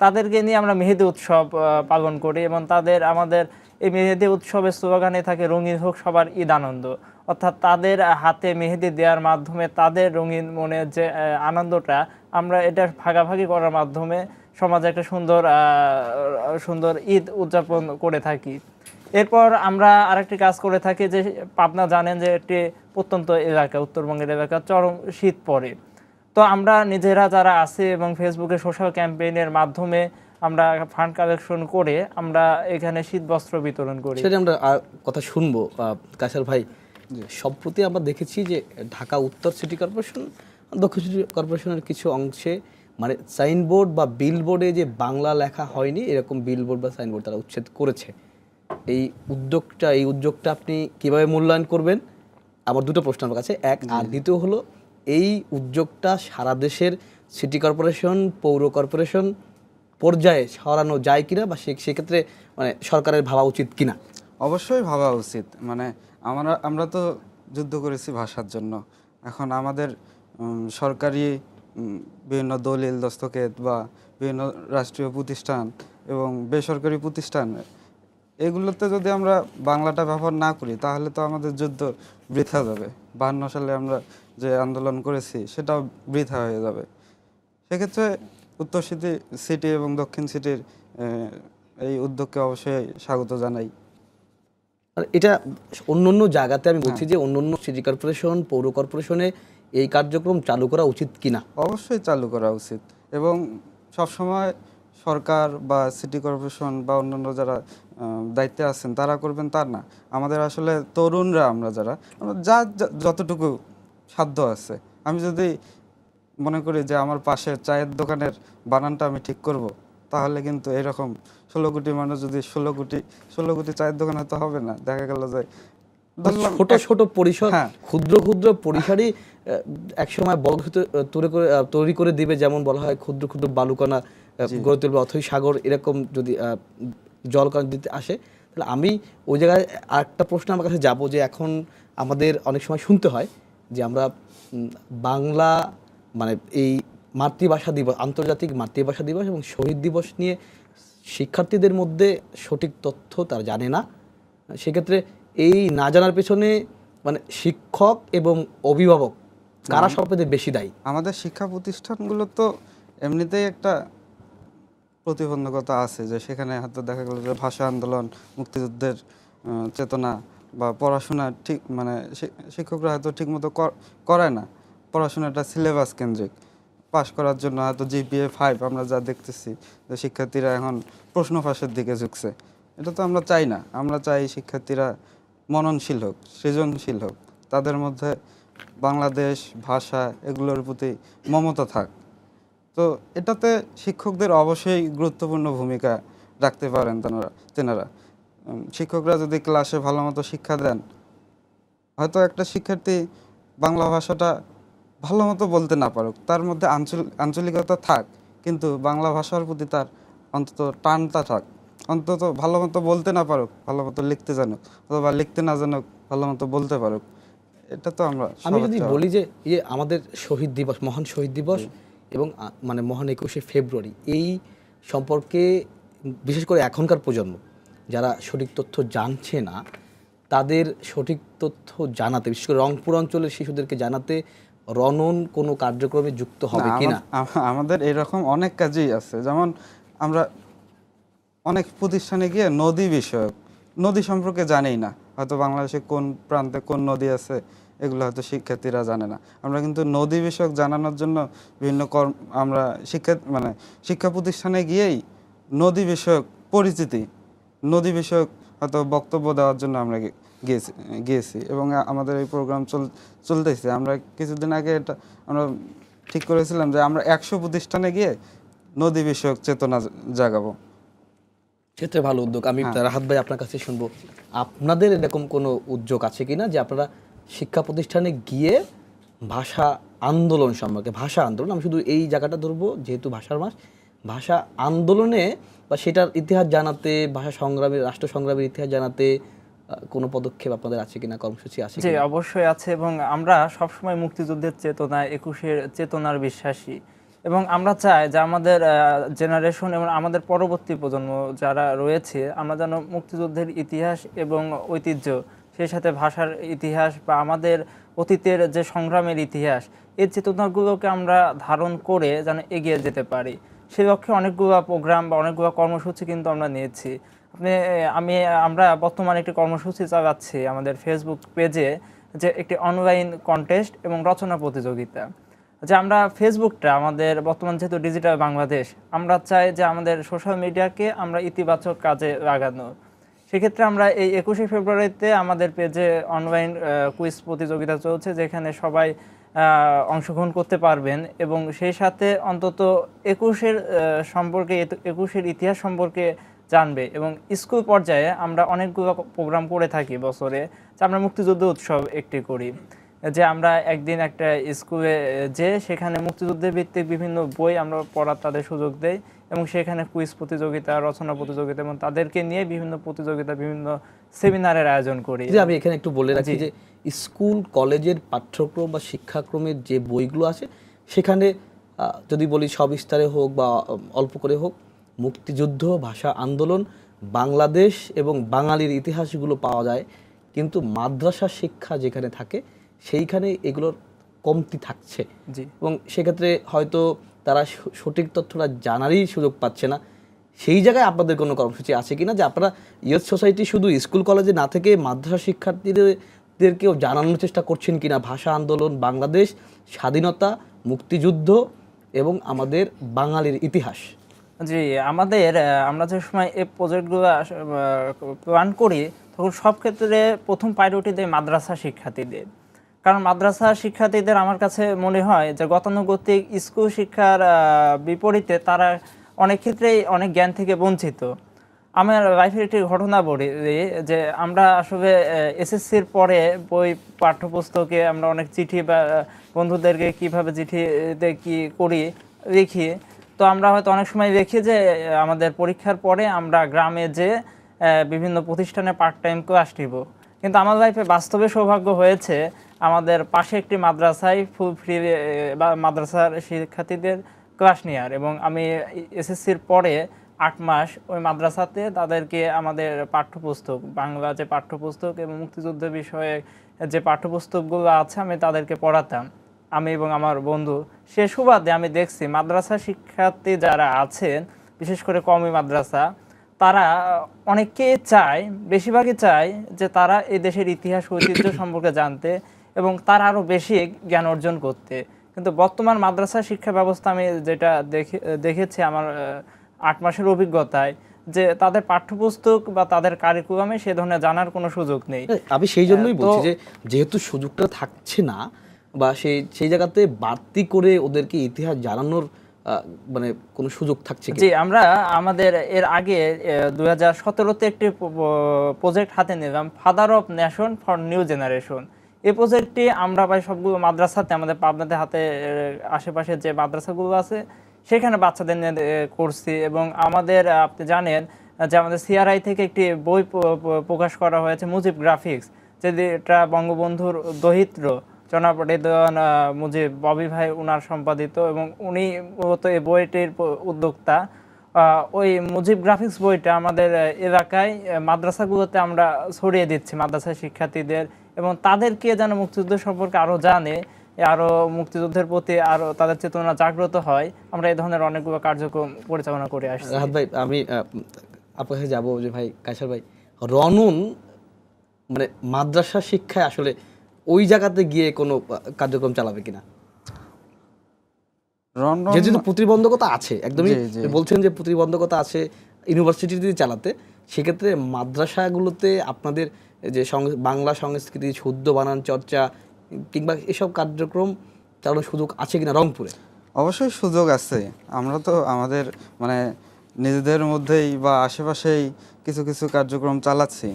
তাদেরকে নিয়ে আমরা মেহেদি উৎসব পালন করি এবং তাদের আমাদের এই মেহেদি উৎসবের স্লোগানে থাকে রঙিন হোক সবার ঈদ আনন্দ অর্থাৎ তাদের হাতে মেহেদি দেওয়ার মাধ্যমে তাদের রঙিন মনের যে আনন্দটা আমরা এটা ভাগাভাগি করার মাধ্যমে সমাজে একটা সুন্দর সুন্দর ঈদ উদযাপন করে থাকি এরপর আমরা আরেকটি কাজ করে থাকি যে পাবনা জানেন যে একটি প্রত্যন্ত এলাকা উত্তরবঙ্গের এলাকা চরম শীত পড়ে তো আমরা নিজেরা যারা আছে এবং ফেসবুকে সোশ্যাল ক্যাম্পেইনের মাধ্যমে আমরা ফান্ড কালেকশন করে আমরা এখানে শীত বস্ত্র বিতরণ করি সেটা আমরা কথা শুনবো কাশার ভাই সম্প্রতি আমরা দেখেছি যে ঢাকা উত্তর সিটি কর্পোরেশন দক্ষিণ সিটি কর্পোরেশনের কিছু অংশে মানে সাইনবোর্ড বা বিলবোর্ডে যে বাংলা লেখা হয়নি এরকম বিলবোর্ড বা সাইনবোর্ড তারা উচ্ছেদ করেছে এই উদ্যোগটা এই উদ্যোগটা আপনি কিভাবে মূল্যায়ন করবেন আমার দুটো প্রশ্ন আমার কাছে এক আর দ্বিতীয় হলো এই উদ্যোগটা সারা দেশের সিটি কর্পোরেশন পৌর কর্পোরেশন পর্যায়ে সরানো যায় কিনা বা সেক্ষেত্রে মানে সরকারের ভাবা উচিত কিনা অবশ্যই ভাবা উচিত মানে আমরা আমরা তো যুদ্ধ করেছি ভাষার জন্য এখন আমাদের সরকারি বিভিন্ন দলিল দস্তকেত বা বিভিন্ন রাষ্ট্রীয় প্রতিষ্ঠান এবং বেসরকারি প্রতিষ্ঠান এগুলোতে যদি আমরা বাংলাটা ব্যবহার না করি তাহলে তো আমাদের যুদ্ধ বৃথা যাবে বাহান্ন সালে আমরা যে আন্দোলন করেছি সেটাও বৃথা হয়ে যাবে সেক্ষেত্রে উত্তর সিটি সিটি এবং দক্ষিণ সিটির এই উদ্যোগকে অবশ্যই স্বাগত জানাই আর এটা অন্য অন্য জায়গাতে আমি বলছি হ্যাঁ। যে অন্য অন্য সিটি কর্পোরেশন পৌর কর্পোরেশনে এই কার্যক্রম চালু করা উচিত কিনা অবশ্যই চালু করা উচিত এবং সবসময় সরকার বা সিটি কর্পোরেশন বা অন্যান্য যারা দায়িত্বে আছেন তারা করবেন তার না আমাদের আসলে তরুণরা আমরা যারা যা যতটুকু সাধ্য আছে আমি যদি মনে করি যে আমার পাশে চায়ের দোকানের বানানটা আমি ঠিক করব। তাহলে কিন্তু এরকম ষোলো কোটি মানুষ যদি ষোলো কোটি ষোলো কোটি চায়ের দোকান হয়তো হবে না দেখা গেল যে ছোট ছোট পরিসর হ্যাঁ। ক্ষুদ্র ক্ষুদ্র পরিসরই একসময় বল তৈরি করে তৈরি করে দিবে যেমন বলা হয় ক্ষুদ্র ক্ষুদ্র বালুকণা গড়ে তুলবে অথই সাগর এরকম যদি জল কান দিতে আসে তাহলে আমি ওই জায়গায় আরেকটা প্রশ্ন আমার কাছে যাব যে এখন আমাদের অনেক সময় শুনতে হয় যে আমরা বাংলা মানে এই মাতৃভাষা দিবস আন্তর্জাতিক মাতৃভাষা দিবস এবং শহীদ দিবস নিয়ে শিক্ষার্থীদের মধ্যে সঠিক তথ্য তারা জানে না সেক্ষেত্রে এই না জানার পেছনে মানে শিক্ষক এবং অভিভাবক কারা সবচেয়ে বেশি দায়ী আমাদের শিক্ষা প্রতিষ্ঠানগুলো তো এমনিতেই একটা প্রতিবন্ধকতা আছে যে সেখানে হয়তো দেখা গেল যে ভাষা আন্দোলন মুক্তিযুদ্ধের চেতনা বা পড়াশোনা ঠিক মানে শিক্ষকরা হয়তো ঠিকমতো করায় না পড়াশোনাটা সিলেবাস কেন্দ্রিক পাশ করার জন্য হয়তো জিপিএ ফাইভ আমরা যা দেখতেছি যে শিক্ষার্থীরা এখন প্রশ্ন ফাঁসের দিকে ঝুঁকছে এটা তো আমরা চাই না আমরা চাই শিক্ষার্থীরা মননশীল হোক সৃজনশীল হোক তাদের মধ্যে বাংলাদেশ ভাষা এগুলোর প্রতি মমতা থাক তো এটাতে শিক্ষকদের অবশ্যই গুরুত্বপূর্ণ ভূমিকা রাখতে পারেন তেনারা তেনারা শিক্ষকরা যদি ক্লাসে ভালো মতো শিক্ষা দেন হয়তো একটা শিক্ষার্থী বাংলা ভাষাটা ভালো মতো বলতে না পারুক তার মধ্যে আঞ্চলিকতা থাক কিন্তু বাংলা ভাষার প্রতি তার অন্তত টানটা থাক অন্তত ভালো মতো বলতে না পারুক ভালো মতো লিখতে জানুক অথবা লিখতে না জানুক ভালো মতো বলতে পারুক এটা তো আমরা আমি যদি বলি যে ইয়ে আমাদের শহীদ দিবস মহান শহীদ দিবস এবং মানে মহান একুশে ফেব্রুয়ারি এই সম্পর্কে বিশেষ করে এখনকার প্রজন্ম যারা সঠিক তথ্য জানছে না তাদের সঠিক তথ্য জানাতে বিশেষ করে রংপুর অঞ্চলের শিশুদেরকে জানাতে রনন কোনো কার্যক্রমে যুক্ত হবে কিনা আমাদের এরকম অনেক কাজই আছে যেমন আমরা অনেক প্রতিষ্ঠানে গিয়ে নদী বিষয়ক নদী সম্পর্কে জানেই না হয়তো বাংলাদেশে কোন প্রান্তে কোন নদী আছে এগুলো হয়তো শিক্ষার্থীরা জানে না আমরা কিন্তু নদী বিষয়ক জানানোর জন্য বিভিন্ন কর্ম আমরা শিক্ষা মানে শিক্ষা প্রতিষ্ঠানে গিয়েই নদী বিষয়ক পরিচিতি নদী বিষয়ক হয়তো বক্তব্য দেওয়ার জন্য আমরা গিয়েছি গিয়েছি এবং আমাদের এই প্রোগ্রাম চল চলতেছে আমরা কিছুদিন আগে এটা আমরা ঠিক করেছিলাম যে আমরা একশো প্রতিষ্ঠানে গিয়ে নদী বিষয়ক চেতনা জাগাবো সেটা ভালো উদ্যোগ আমি হ্যাঁ। রাহাত ভাই আপনার কাছে শুনব আপনাদের এরকম কোনো উদ্যোগ আছে কি না যে আপনারা শিক্ষা প্রতিষ্ঠানে গিয়ে ভাষা আন্দোলন সম্পর্কে ভাষা আন্দোলন আমি শুধু এই জায়গাটা ধরবো যেহেতু ভাষার মাস ভাষা আন্দোলনে বা সেটার ইতিহাস জানাতে ভাষা সংগ্রামের রাষ্ট্র সংগ্রামের ইতিহাস জানাতে কোনো পদক্ষেপ আপনাদের আছে কিনা কর্মসূচি আছে জি অবশ্যই আছে এবং আমরা সবসময় মুক্তিযুদ্ধের চেতনা একুশের চেতনার বিশ্বাসী এবং আমরা চাই যে আমাদের জেনারেশন এবং আমাদের পরবর্তী প্রজন্ম যারা রয়েছে আমরা যেন মুক্তিযুদ্ধের ইতিহাস এবং ঐতিহ্য সেই সাথে ভাষার ইতিহাস বা আমাদের অতীতের যে সংগ্রামের ইতিহাস এই চেতনাগুলোকে আমরা ধারণ করে যেন এগিয়ে যেতে পারি সে লক্ষ্যে অনেকগুলো প্রোগ্রাম বা অনেকগুলো কর্মসূচি কিন্তু আমরা নিয়েছি আপনি আমি আমরা বর্তমানে একটি কর্মসূচি চালাচ্ছি আমাদের ফেসবুক পেজে যে একটি অনলাইন কন্টেস্ট এবং রচনা প্রতিযোগিতা যে আমরা ফেসবুকটা আমাদের বর্তমান যেহেতু ডিজিটাল বাংলাদেশ আমরা চাই যে আমাদের সোশ্যাল মিডিয়াকে আমরা ইতিবাচক কাজে লাগানো সেক্ষেত্রে আমরা এই একুশে ফেব্রুয়ারিতে আমাদের পেজে অনলাইন কুইজ প্রতিযোগিতা চলছে যেখানে সবাই অংশগ্রহণ করতে পারবেন এবং সেই সাথে অন্তত একুশের সম্পর্কে একুশের ইতিহাস সম্পর্কে জানবে এবং স্কুল পর্যায়ে আমরা অনেকগুলো প্রোগ্রাম করে থাকি বছরে আমরা মুক্তিযুদ্ধ উৎসব একটি করি যে আমরা একদিন একটা স্কুলে যে সেখানে মুক্তিযুদ্ধের ভিত্তিক বিভিন্ন বই আমরা পড়ার তাদের সুযোগ দেই এবং সেখানে কুইজ প্রতিযোগিতা রচনা প্রতিযোগিতা এবং তাদেরকে নিয়ে বিভিন্ন প্রতিযোগিতা বিভিন্ন সেমিনারের আয়োজন করি যে আমি এখানে একটু বলে রাখি যে স্কুল কলেজের পাঠ্যক্রম বা শিক্ষাক্রমের যে বইগুলো আছে সেখানে যদি বলি সবিস্তারে হোক বা অল্প করে হোক মুক্তিযুদ্ধ ভাষা আন্দোলন বাংলাদেশ এবং বাঙালির ইতিহাসগুলো পাওয়া যায় কিন্তু মাদ্রাসা শিক্ষা যেখানে থাকে সেইখানে এগুলোর কমতি থাকছে এবং সেক্ষেত্রে হয়তো তারা সঠিক তথ্যটা জানারই সুযোগ পাচ্ছে না সেই জায়গায় আপনাদের কোনো কর্মসূচি আছে কি না যে আপনারা ইয়েথ সোসাইটি শুধু স্কুল কলেজে না থেকে মাদ্রাসা শিক্ষার্থীদেরকেও জানানোর চেষ্টা করছেন কিনা ভাষা আন্দোলন বাংলাদেশ স্বাধীনতা মুক্তিযুদ্ধ এবং আমাদের বাঙালির ইতিহাস জি আমাদের আমরা যে সময় এই প্রজেক্টগুলো প্ল্যান করি তখন সব ক্ষেত্রে প্রথম প্রায়োরিটি দেয় মাদ্রাসা শিক্ষার্থীদের কারণ মাদ্রাসা শিক্ষার্থীদের আমার কাছে মনে হয় যে গতানুগতিক স্কুল শিক্ষার বিপরীতে তারা অনেক ক্ষেত্রেই অনেক জ্ঞান থেকে বঞ্চিত আমার লাইফের একটি ঘটনা বলি যে আমরা আসলে এসএসসির পরে বই পাঠ্যপুস্তকে আমরা অনেক চিঠি বা বন্ধুদেরকে কিভাবে চিঠিতে কি করি লিখি তো আমরা হয়তো অনেক সময় দেখি যে আমাদের পরীক্ষার পরে আমরা গ্রামে যে বিভিন্ন প্রতিষ্ঠানে পার্ট টাইম ক্লাস নিব কিন্তু আমার লাইফে বাস্তবে সৌভাগ্য হয়েছে আমাদের পাশে একটি মাদ্রাসায় ফুল ফ্রি বা মাদ্রাসার শিক্ষার্থীদের ক্লাস নেওয়ার এবং আমি এসএসসির পরে আট মাস ওই মাদ্রাসাতে তাদেরকে আমাদের পাঠ্যপুস্তক বাংলা যে পাঠ্যপুস্তক এবং মুক্তিযুদ্ধ বিষয়ে যে পাঠ্যপুস্তকগুলো আছে আমি তাদেরকে পড়াতাম আমি এবং আমার বন্ধু সে সুবাদে আমি দেখছি মাদ্রাসা শিক্ষার্থী যারা আছেন বিশেষ করে কমি মাদ্রাসা তারা অনেকে চায় বেশিরভাগই চায় যে তারা এই দেশের ইতিহাস ঐতিহ্য সম্পর্কে জানতে এবং তার আরও বেশি জ্ঞান অর্জন করতে কিন্তু বর্তমান মাদ্রাসা শিক্ষা ব্যবস্থা আমি যেটা দেখে দেখেছি আমার আট মাসের অভিজ্ঞতায় যে তাদের পাঠ্যপুস্তক বা তাদের কারিকুলামে সে ধরনের জানার কোনো সুযোগ নেই আমি সেই জন্যই বলছি যে যেহেতু সুযোগটা থাকছে না বা সেই সেই জায়গাতে বাড়তি করে ওদেরকে ইতিহাস জানানোর মানে কোনো সুযোগ থাকছে জি আমরা আমাদের এর আগে দু হাজার সতেরোতে একটি প্রজেক্ট হাতে নিলাম father of nation for new generation এই প্রজেক্টটি আমরা পাই সবগুলো মাদ্রাসাতে আমাদের পাবনাদের হাতে আশেপাশে যে মাদ্রাসাগুলো আছে সেখানে বাচ্চাদের নিয়ে করছি এবং আমাদের আপনি জানেন যে আমাদের সিআরআই থেকে একটি বই প্রকাশ করা হয়েছে মুজিব গ্রাফিক্স যেটা বঙ্গবন্ধুর দহিত্র জনাব মুজিব ববি ভাই উনার সম্পাদিত এবং উনি মূলত এই বইটির উদ্যোক্তা ওই মুজিব গ্রাফিক্স বইটা আমাদের এলাকায় মাদ্রাসাগুলোতে আমরা ছড়িয়ে দিচ্ছি মাদ্রাসার শিক্ষার্থীদের এবং তাদেরকে যেন মুক্তিযুদ্ধ সম্পর্কে আরও জানে আরও মুক্তিযুদ্ধের প্রতি আরও তাদের চেতনা জাগ্রত হয় আমরা এই ধরনের অনেকগুলো কার্যক্রম পরিচালনা করে আসছি রাহাত ভাই আমি আপনার কাছে যাবো যে ভাই কাশার ভাই রনুন মানে মাদ্রাসা শিক্ষায় আসলে ওই জায়গাতে গিয়ে কোনো কার্যক্রম চালাবে কিনা যেহেতু প্রতিবন্ধকতা আছে একদমই বলছেন যে প্রতিবন্ধকতা আছে ইউনিভার্সিটিতে চালাতে সেক্ষেত্রে মাদ্রাসাগুলোতে আপনাদের যে বাংলা সংস্কৃতি শুদ্ধ বানান চর্চা কিংবা এসব কার্যক্রম চালানোর সুযোগ আছে কিনা রংপুরে অবশ্যই সুযোগ আছে আমরা তো আমাদের মানে নিজেদের মধ্যেই বা আশেপাশেই কিছু কিছু কার্যক্রম চালাচ্ছি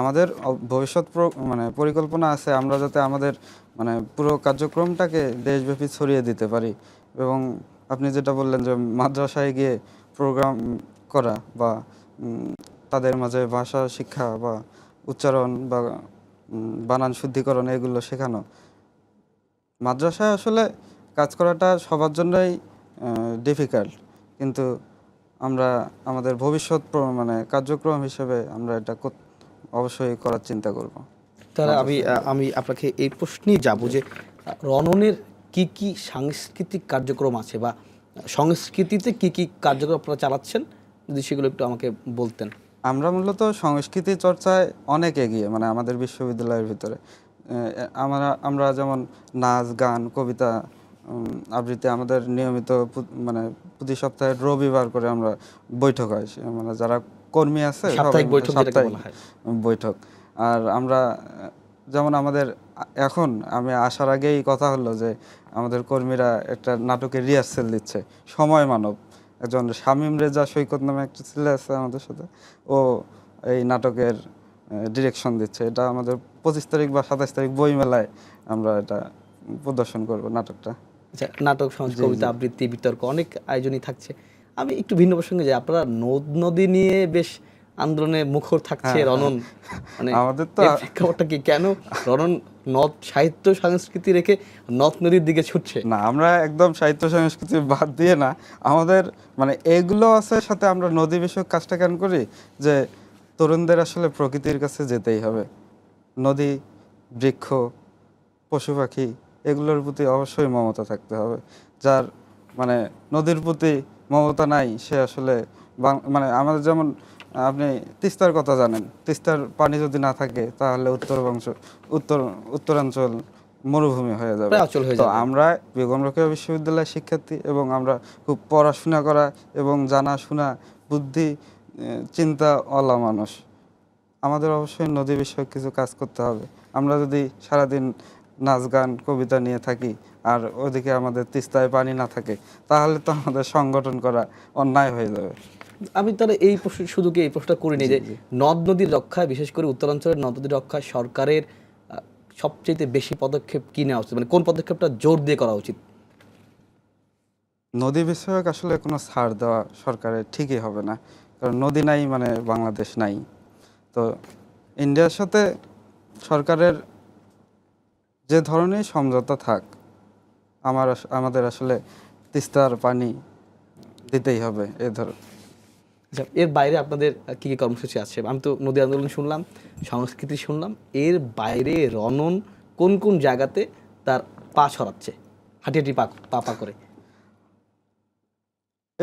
আমাদের ভবিষ্যৎ মানে পরিকল্পনা আছে আমরা যাতে আমাদের মানে পুরো কার্যক্রমটাকে দেশব্যাপী ছড়িয়ে দিতে পারি এবং আপনি যেটা বললেন যে মাদ্রাসায় গিয়ে প্রোগ্রাম করা বা তাদের মাঝে ভাষা শিক্ষা বা উচ্চারণ বা বানান শুদ্ধিকরণ এগুলো শেখানো মাদ্রাসায় আসলে কাজ করাটা সবার জন্যই ডিফিকাল্ট কিন্তু আমরা আমাদের ভবিষ্যৎ মানে কার্যক্রম হিসেবে আমরা এটা অবশ্যই করার চিন্তা করব তাহলে আমি আমি আপনাকে এই প্রশ্নেই যাব যে রননের কি কি সাংস্কৃতিক কার্যক্রম আছে বা সংস্কৃতিতে কি কি কার্যক্রম আপনারা চালাচ্ছেন যদি সেগুলো একটু আমাকে বলতেন আমরা মূলত সংস্কৃতি চর্চায় অনেক এগিয়ে মানে আমাদের বিশ্ববিদ্যালয়ের ভিতরে আমরা আমরা যেমন নাচ গান কবিতা আবৃত্তি আমাদের নিয়মিত মানে প্রতি সপ্তাহে রবিবার করে আমরা বৈঠক হয় মানে যারা কর্মী আছে বৈঠক আর আমরা যেমন আমাদের এখন আমি আসার আগেই কথা হলো যে আমাদের কর্মীরা একটা নাটকের রিহার্সেল দিচ্ছে সময় মানব একজন শামীম রেজা সৈকত নামে একটা ছেলে আছে আমাদের সাথে ও এই নাটকের ডিরেকশন দিচ্ছে এটা আমাদের পঁচিশ তারিখ বা সাতাশ তারিখ বই মেলায় আমরা এটা প্রদর্শন করব নাটকটা আচ্ছা, নাটক সংস্কৃতি আবৃত্তি বিতর্ক অনেক আয়োজনই থাকছে আমি একটু ভিন্ন প্রসঙ্গে যাই আপনারা নদ নদী নিয়ে বেশ আন্দোলনে মুখর থাকছে হ্যাঁ, হ্যাঁ। রনন মানে আমাদের তো খবরটা কি কেন রনন নদ সাহিত্য সংস্কৃতি রেখে নদ নদীর দিকে ছুটছে না আমরা একদম সাহিত্য সংস্কৃতি বাদ দিয়ে না আমাদের মানে এগুলো আছে সাথে আমরা নদী বিষয়ক কাজটা কেন করি যে তরুণদের আসলে প্রকৃতির কাছে যেতেই হবে নদী বৃক্ষ পশু পাখি এগুলোর প্রতি অবশ্যই মমতা থাকতে হবে যার মানে নদীর প্রতি মমতা নাই সে আসলে মানে আমাদের যেমন আপনি তিস্তার কথা জানেন তিস্তার পানি যদি না থাকে তাহলে উত্তরবংশ উত্তর উত্তরাঞ্চল মরুভূমি হয়ে যাবে তো আমরা বেগম রক্ষা বিশ্ববিদ্যালয়ের শিক্ষার্থী এবং আমরা খুব পড়াশোনা করা এবং শোনা বুদ্ধি চিন্তা অলা মানুষ আমাদের অবশ্যই নদী বিষয়ক কিছু কাজ করতে হবে আমরা যদি সারাদিন নাচ গান কবিতা নিয়ে থাকি আর ওদিকে আমাদের তিস্তায় পানি না থাকে তাহলে তো আমাদের সংগঠন করা অন্যায় হয়ে যাবে আমি তাহলে এই প্রশ্ন শুধু কি এই প্রশ্নটা করিনি যে নদ নদীর রক্ষায় বিশেষ করে উত্তরাঞ্চলের নদ নদীর রক্ষায় সরকারের সবচেয়ে বেশি পদক্ষেপ কি নেওয়া উচিত মানে কোন পদক্ষেপটা জোর দিয়ে করা উচিত নদী বিষয়ক আসলে কোনো ছাড় দেওয়া সরকারের ঠিকই হবে না কারণ নদী নাই মানে বাংলাদেশ নাই তো ইন্ডিয়ার সাথে সরকারের যে ধরনের সমঝোতা থাক আমার আমাদের আসলে তিস্তার পানি দিতেই হবে এ ধর আচ্ছা, এর বাইরে আপনাদের কী কী কর্মসূচি আছে আমি তো নদী আন্দোলন শুনলাম সংস্কৃতি শুনলাম এর বাইরে রনন কোন কোন জায়গাতে তার পা ছড়াচ্ছে হাঁটি হাঁটি পা পা পা করে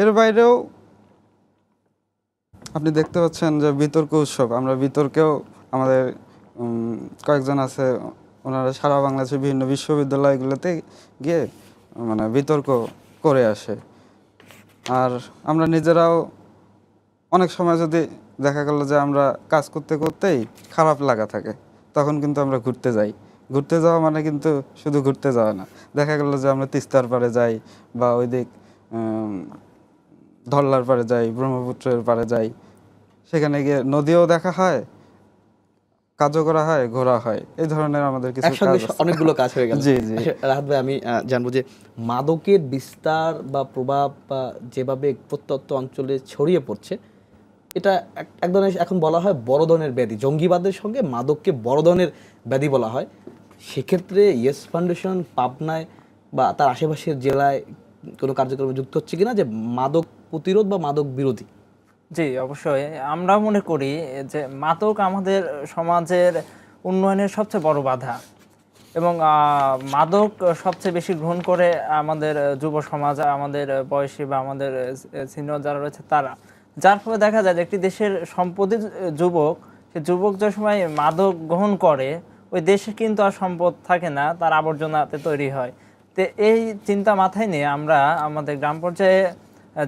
এর বাইরেও আপনি দেখতে পাচ্ছেন যে বিতর্ক উৎসব আমরা বিতর্কেও আমাদের কয়েকজন আছে ওনারা সারা বাংলাদেশের বিভিন্ন বিশ্ববিদ্যালয়গুলোতে গিয়ে মানে বিতর্ক করে আসে আর আমরা নিজেরাও অনেক সময় যদি দেখা গেল যে আমরা কাজ করতে করতেই খারাপ লাগা থাকে তখন কিন্তু আমরা ঘুরতে যাই ঘুরতে যাওয়া মানে কিন্তু শুধু ঘুরতে যাওয়া না দেখা গেল যে আমরা তিস্তার পারে যাই বা ওই দিক ধল্লার পারে যাই ব্রহ্মপুত্রের পারে যাই সেখানে গিয়ে নদীও দেখা হয় কাজও করা হয় ঘোরা হয় এই ধরনের আমাদের কিছু একসঙ্গে অনেকগুলো কাজ হয়ে গেল জি জি আচ্ছা, রাহাত ভাই আমি জানবো যে মাদকের বিস্তার বা প্রভাব বা যেভাবে প্রত্যন্ত অঞ্চলে ছড়িয়ে পড়ছে এটা এক ধরনের এখন বলা হয় বড় ধরনের ব্যাধি জঙ্গিবাদের সঙ্গে মাদককে বড় ধরনের ব্যাধি বলা হয় সেক্ষেত্রে ইয়েস ফাউন্ডেশন পাবনায় বা তার আশেপাশের জেলায় কোনো কার্যক্রমে যুক্ত হচ্ছে কিনা যে মাদক প্রতিরোধ বা মাদক বিরোধী জি অবশ্যই আমরা মনে করি যে মাদক আমাদের সমাজের উন্নয়নের সবচেয়ে বড় বাধা এবং মাদক সবচেয়ে বেশি গ্রহণ করে আমাদের যুব সমাজ আমাদের বয়সী বা আমাদের সিনিয়র যারা রয়েছে তারা যার ফলে দেখা যায় যে একটি দেশের সম্পদ যুবক সে যুবক যে সময় মাদক গ্রহণ করে ওই দেশে কিন্তু আর সম্পদ থাকে না তার আবর্জনাতে তৈরি হয় তো এই চিন্তা মাথায় নিয়ে আমরা আমাদের গ্রাম পর্যায়ে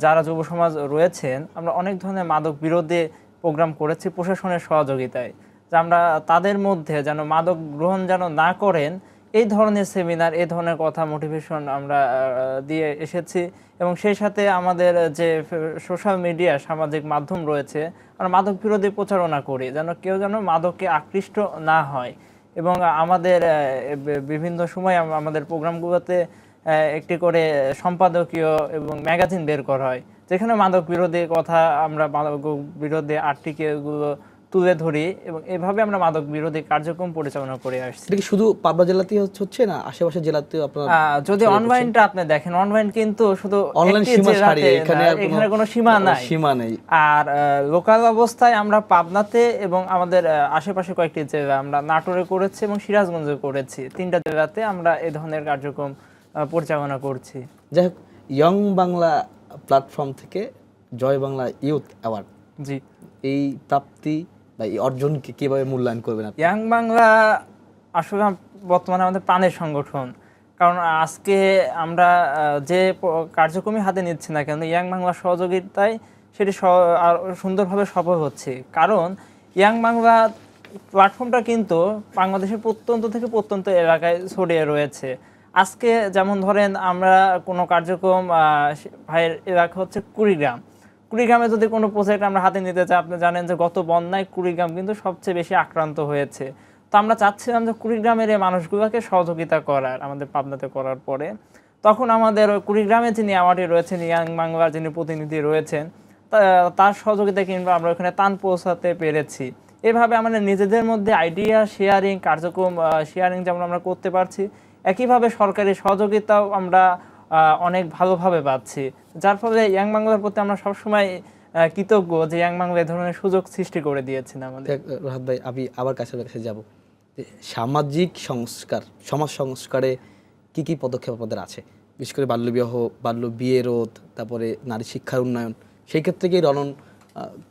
যারা যুব সমাজ রয়েছেন আমরা অনেক ধরনের মাদক বিরোধে প্রোগ্রাম করেছি প্রশাসনের সহযোগিতায় যে আমরা তাদের মধ্যে যেন মাদক গ্রহণ যেন না করেন এই ধরনের সেমিনার এই ধরনের কথা মোটিভেশন আমরা দিয়ে এসেছি এবং সেই সাথে আমাদের যে সোশ্যাল মিডিয়া সামাজিক মাধ্যম রয়েছে আমরা মাদক বিরোধী প্রচারণা করি যেন কেউ যেন মাদককে আকৃষ্ট না হয় এবং আমাদের বিভিন্ন সময় আমাদের প্রোগ্রামগুলোতে একটি করে সম্পাদকীয় এবং ম্যাগাজিন বের করা হয় যেখানে মাদক বিরোধী কথা আমরা মাদক বিরোধী আর্টিকেলগুলো তুলে ধরি এবং এভাবে আমরা মাদক বিরোধী কার্যক্রম পরিচালনা করে আসছি শুধু পাবনা জেলাতেই হচ্ছে না আশেপাশে জেলাতেও আপনার যদি অনলাইনটা আপনি দেখেন অনলাইন কিন্তু শুধু অনলাইন সীমা ছাড়িয়ে এখানে এখানে কোনো সীমা নাই সীমা নেই আর লোকাল অবস্থায় আমরা পাবনাতে এবং আমাদের আশেপাশে কয়েকটি জেলা আমরা নাটোরে করেছি এবং সিরাজগঞ্জে করেছি তিনটা জেলাতে আমরা এই ধরনের কার্যক্রম পরিচালনা করছি যাই হোক ইয়ং বাংলা প্ল্যাটফর্ম থেকে জয় বাংলা ইউথ অ্যাওয়ার্ড জি এই প্রাপ্তি বা এই অর্জনকে কীভাবে মূল্যায়ন করবেন ইয়াং বাংলা আসলে বর্তমানে আমাদের প্রাণের সংগঠন কারণ আজকে আমরা যে কার্যক্রমই হাতে নিচ্ছি না কেন ইয়াং বাংলা সহযোগিতায় সেটি সুন্দরভাবে সফল হচ্ছে কারণ ইয়াং বাংলা প্ল্যাটফর্মটা কিন্তু বাংলাদেশের প্রত্যন্ত থেকে প্রত্যন্ত এলাকায় ছড়িয়ে রয়েছে আজকে যেমন ধরেন আমরা কোনো কার্যক্রম ভাইয়ের এলাকা হচ্ছে কুড়িগ্রাম কুড়িগ্রামে যদি কোনো প্রজেক্ট আমরা হাতে নিতে চাই আপনি জানেন যে গত বন্যায় কুড়িগ্রাম কিন্তু সবচেয়ে বেশি আক্রান্ত হয়েছে তো আমরা চাচ্ছিলাম যে কুড়িগ্রামের এই মানুষগুলোকে সহযোগিতা করার আমাদের পাবনাতে করার পরে তখন আমাদের ওই কুড়িগ্রামে যিনি অ্যাওয়ার্ডে রয়েছেন ইয়াং বাংলার যিনি প্রতিনিধি রয়েছেন তার সহযোগিতা কিংবা আমরা ওখানে তান পৌঁছাতে পেরেছি এভাবে আমাদের নিজেদের মধ্যে আইডিয়া শেয়ারিং কার্যক্রম শেয়ারিং যেমন আমরা করতে পারছি একইভাবে সরকারি সহযোগিতাও আমরা অনেক ভালোভাবে পাচ্ছি যার ফলে ইয়াং বাংলার প্রতি আমরা সবসময় কৃতজ্ঞ যে ইয়াং বাংলা ধরনের সুযোগ সৃষ্টি করে দিয়েছেন আমাদের রাহাত ভাই আমি আবার কাছে কাছে যাব সামাজিক সংস্কার সমাজ সংস্কারে কি কি পদক্ষেপ আমাদের আছে বিশেষ করে বাল্যবিবাহ বাল্য বিয়ে রোধ তারপরে নারী শিক্ষার উন্নয়ন সেই ক্ষেত্রে কি রণন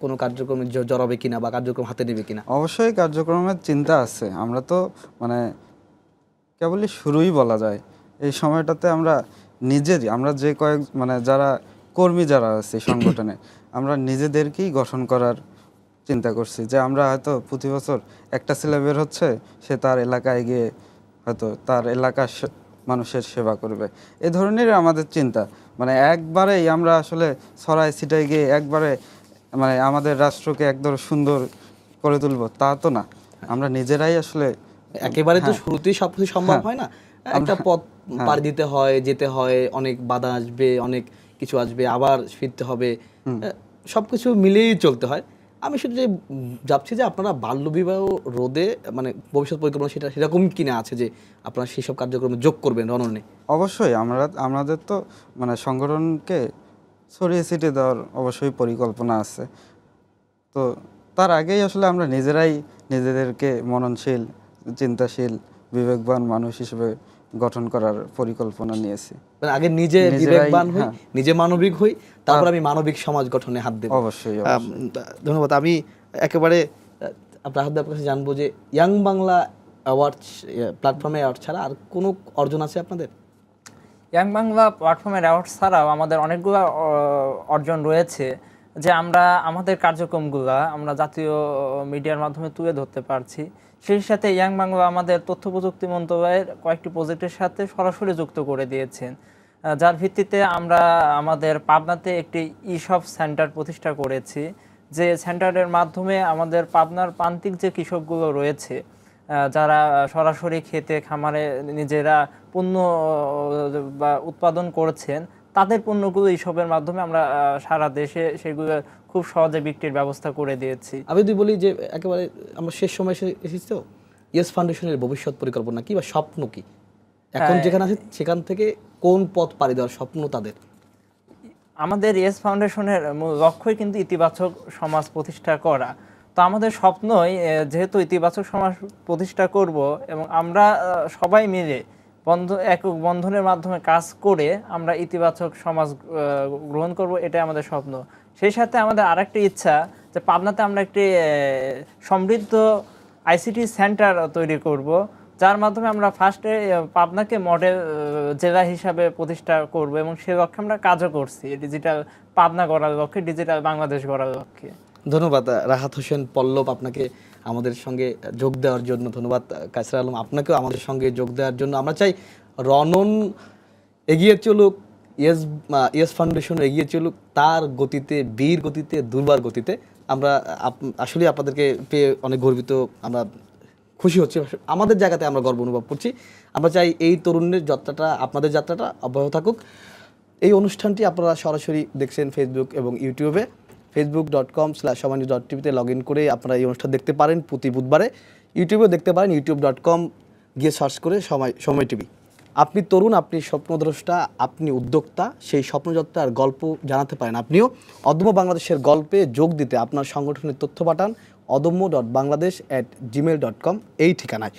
কোনো কার্যক্রমে জড়াবে কিনা বা কার্যক্রম হাতে নেবে কিনা অবশ্যই কার্যক্রমের চিন্তা আছে আমরা তো মানে কেবলই শুরুই বলা যায় এই সময়টাতে আমরা নিজেরই আমরা যে কয়েক মানে যারা কর্মী যারা আছে সংগঠনে আমরা নিজেদেরকেই গঠন করার চিন্তা করছি যে আমরা হয়তো প্রতি বছর একটা ছেলে বের হচ্ছে সে তার এলাকায় গিয়ে হয়তো তার এলাকার মানুষের সেবা করবে এ ধরনের আমাদের চিন্তা মানে একবারেই আমরা আসলে ছড়ায় ছিটাই গিয়ে একবারে মানে আমাদের রাষ্ট্রকে একদম সুন্দর করে তুলব তা তো না হ্যাঁ। আমরা নিজেরাই আসলে একেবারে তো হ্যাঁ। শুরুতেই কিছু সম্ভব হ্যাঁ। হয় না একটা পথ হ্যাঁ। পার দিতে হয় যেতে হয় অনেক বাধা আসবে অনেক কিছু আসবে আবার ফিরতে হবে সবকিছু মিলেই চলতে হয় আমি শুধু যে যাচ্ছি যে আপনারা বাল্যবিবাহ রোদে মানে ভবিষ্যৎ পরিকল্পনা সেটা সেরকম কিনা আছে যে আপনারা সেসব কার্যক্রমে যোগ করবেন রননে অবশ্যই আমরা আমাদের তো মানে সংগঠনকে ছড়িয়ে ছিটিয়ে দেওয়ার অবশ্যই পরিকল্পনা আছে তো তার আগেই আসলে আমরা নিজেরাই নিজেদেরকে মননশীল চিন্তাশীল বিবেকবান মানুষ হিসেবে গঠন করার পরিকল্পনা নিয়েছি মানে আগে নিজে বিবেকবান হই হ্যাঁ। নিজে মানবিক হই তারপর আমি মানবিক সমাজ গঠনে হাত দেব অবশ্যই ধন্যবাদ আমি একেবারে আপনার হাত কাছে জানবো যে ইয়াং বাংলা অ্যাওয়ার্ড প্ল্যাটফর্মে অ্যাওয়ার্ড ছাড়া আর কোনো অর্জন আছে আপনাদের ইয়াং বাংলা প্ল্যাটফর্মের অ্যাওয়ার্ড ছাড়াও আমাদের অনেকগুলো অর্জন রয়েছে যে আমরা আমাদের কার্যক্রমগুলো আমরা জাতীয় মিডিয়ার মাধ্যমে তুলে ধরতে পারছি সেই সাথে ইয়াং বাংলা আমাদের তথ্য প্রযুক্তি মন্ত্রণালয়ের কয়েকটি প্রজেক্টের সাথে সরাসরি যুক্ত করে দিয়েছেন যার ভিত্তিতে আমরা আমাদের পাবনাতে একটি ইসব সেন্টার প্রতিষ্ঠা করেছি যে সেন্টারের মাধ্যমে আমাদের পাবনার প্রান্তিক যে কৃষকগুলো রয়েছে যারা সরাসরি খেতে খামারে নিজেরা পণ্য বা উৎপাদন করছেন তাদের পণ্যগুলো এইসবের মাধ্যমে আমরা সারা দেশে সেগুলো খুব সহজে বিক্রির ব্যবস্থা করে দিয়েছি আমি যদি বলি যে একেবারে আমরা শেষ সময় এসে এসেছি তো ইয়েস ফাউন্ডেশনের ভবিষ্যৎ পরিকল্পনা কি বা স্বপ্ন কি এখন হ্যাঁ। যেখানে আছে সেখান থেকে কোন পথ পাড়ি দেওয়ার স্বপ্ন তাদের আমাদের ইয়েস ফাউন্ডেশনের লক্ষ্যই কিন্তু ইতিবাচক সমাজ প্রতিষ্ঠা করা তো আমাদের স্বপ্নই যেহেতু ইতিবাচক সমাজ প্রতিষ্ঠা করব এবং আমরা সবাই মিলে বন্ধ একক বন্ধনের মাধ্যমে কাজ করে আমরা ইতিবাচক সমাজ গ্রহণ করব এটাই আমাদের স্বপ্ন সেই সাথে আমাদের আরেকটা ইচ্ছা যে পাবনাতে আমরা একটি সমৃদ্ধ আইসিটি সেন্টার তৈরি করব যার মাধ্যমে আমরা ফার্স্টে পাবনাকে মডেল জেলা হিসাবে প্রতিষ্ঠা করব এবং সে লক্ষ্যে আমরা কাজও করছি ডিজিটাল পাবনা গড়ার লক্ষ্যে ডিজিটাল বাংলাদেশ গড়ার লক্ষ্যে ধন্যবাদ রাহাত হোসেন পল্লব আপনাকে আমাদের সঙ্গে যোগ দেওয়ার জন্য ধন্যবাদ কায়সার আলম আপনাকেও আমাদের সঙ্গে যোগ দেওয়ার জন্য আমরা চাই রনন এগিয়ে চলুক ইয়েস ইয়েস ফাউন্ডেশন এগিয়ে চলুক তার গতিতে বীর গতিতে দুর্বার গতিতে আমরা আসলে আপনাদেরকে পেয়ে অনেক গর্বিত আমরা খুশি হচ্ছে আমাদের জায়গাতে আমরা গর্ব অনুভব করছি আমরা চাই এই তরুণের যাত্রাটা আপনাদের যাত্রাটা অব্যাহত থাকুক এই অনুষ্ঠানটি আপনারা সরাসরি দেখছেন ফেসবুক এবং ইউটিউবে ফেসবুক ডট কম স্ল্যাশ সমানি ডট টিভিতে লগ ইন করে আপনারা এই অনুষ্ঠান দেখতে পারেন প্রতি বুধবারে ইউটিউবেও দেখতে পারেন ইউটিউব ডট কম গিয়ে সার্চ করে সময় সময় টিভি আপনি তরুণ আপনি স্বপ্নদ্রষ্টা আপনি উদ্যোক্তা সেই স্বপ্নযাত্রার গল্প জানাতে পারেন আপনিও অদম্য বাংলাদেশের গল্পে যোগ দিতে আপনার সংগঠনের তথ্য পাঠান Adamya dot Bangladesh at Gmail dot com এই ঠিকানায়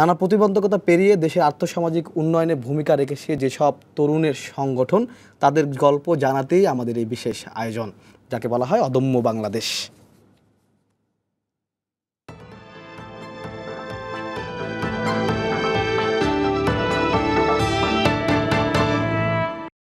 নানা প্রতিবন্ধকতা পেরিয়ে দেশের আর্থসামাজিক উন্নয়নে ভূমিকা রেখেছে যেসব তরুণের সংগঠন তাদের গল্প জানাতেই আমাদের এই বিশেষ আয়োজন যাকে বলা হয় অদম্য বাংলাদেশ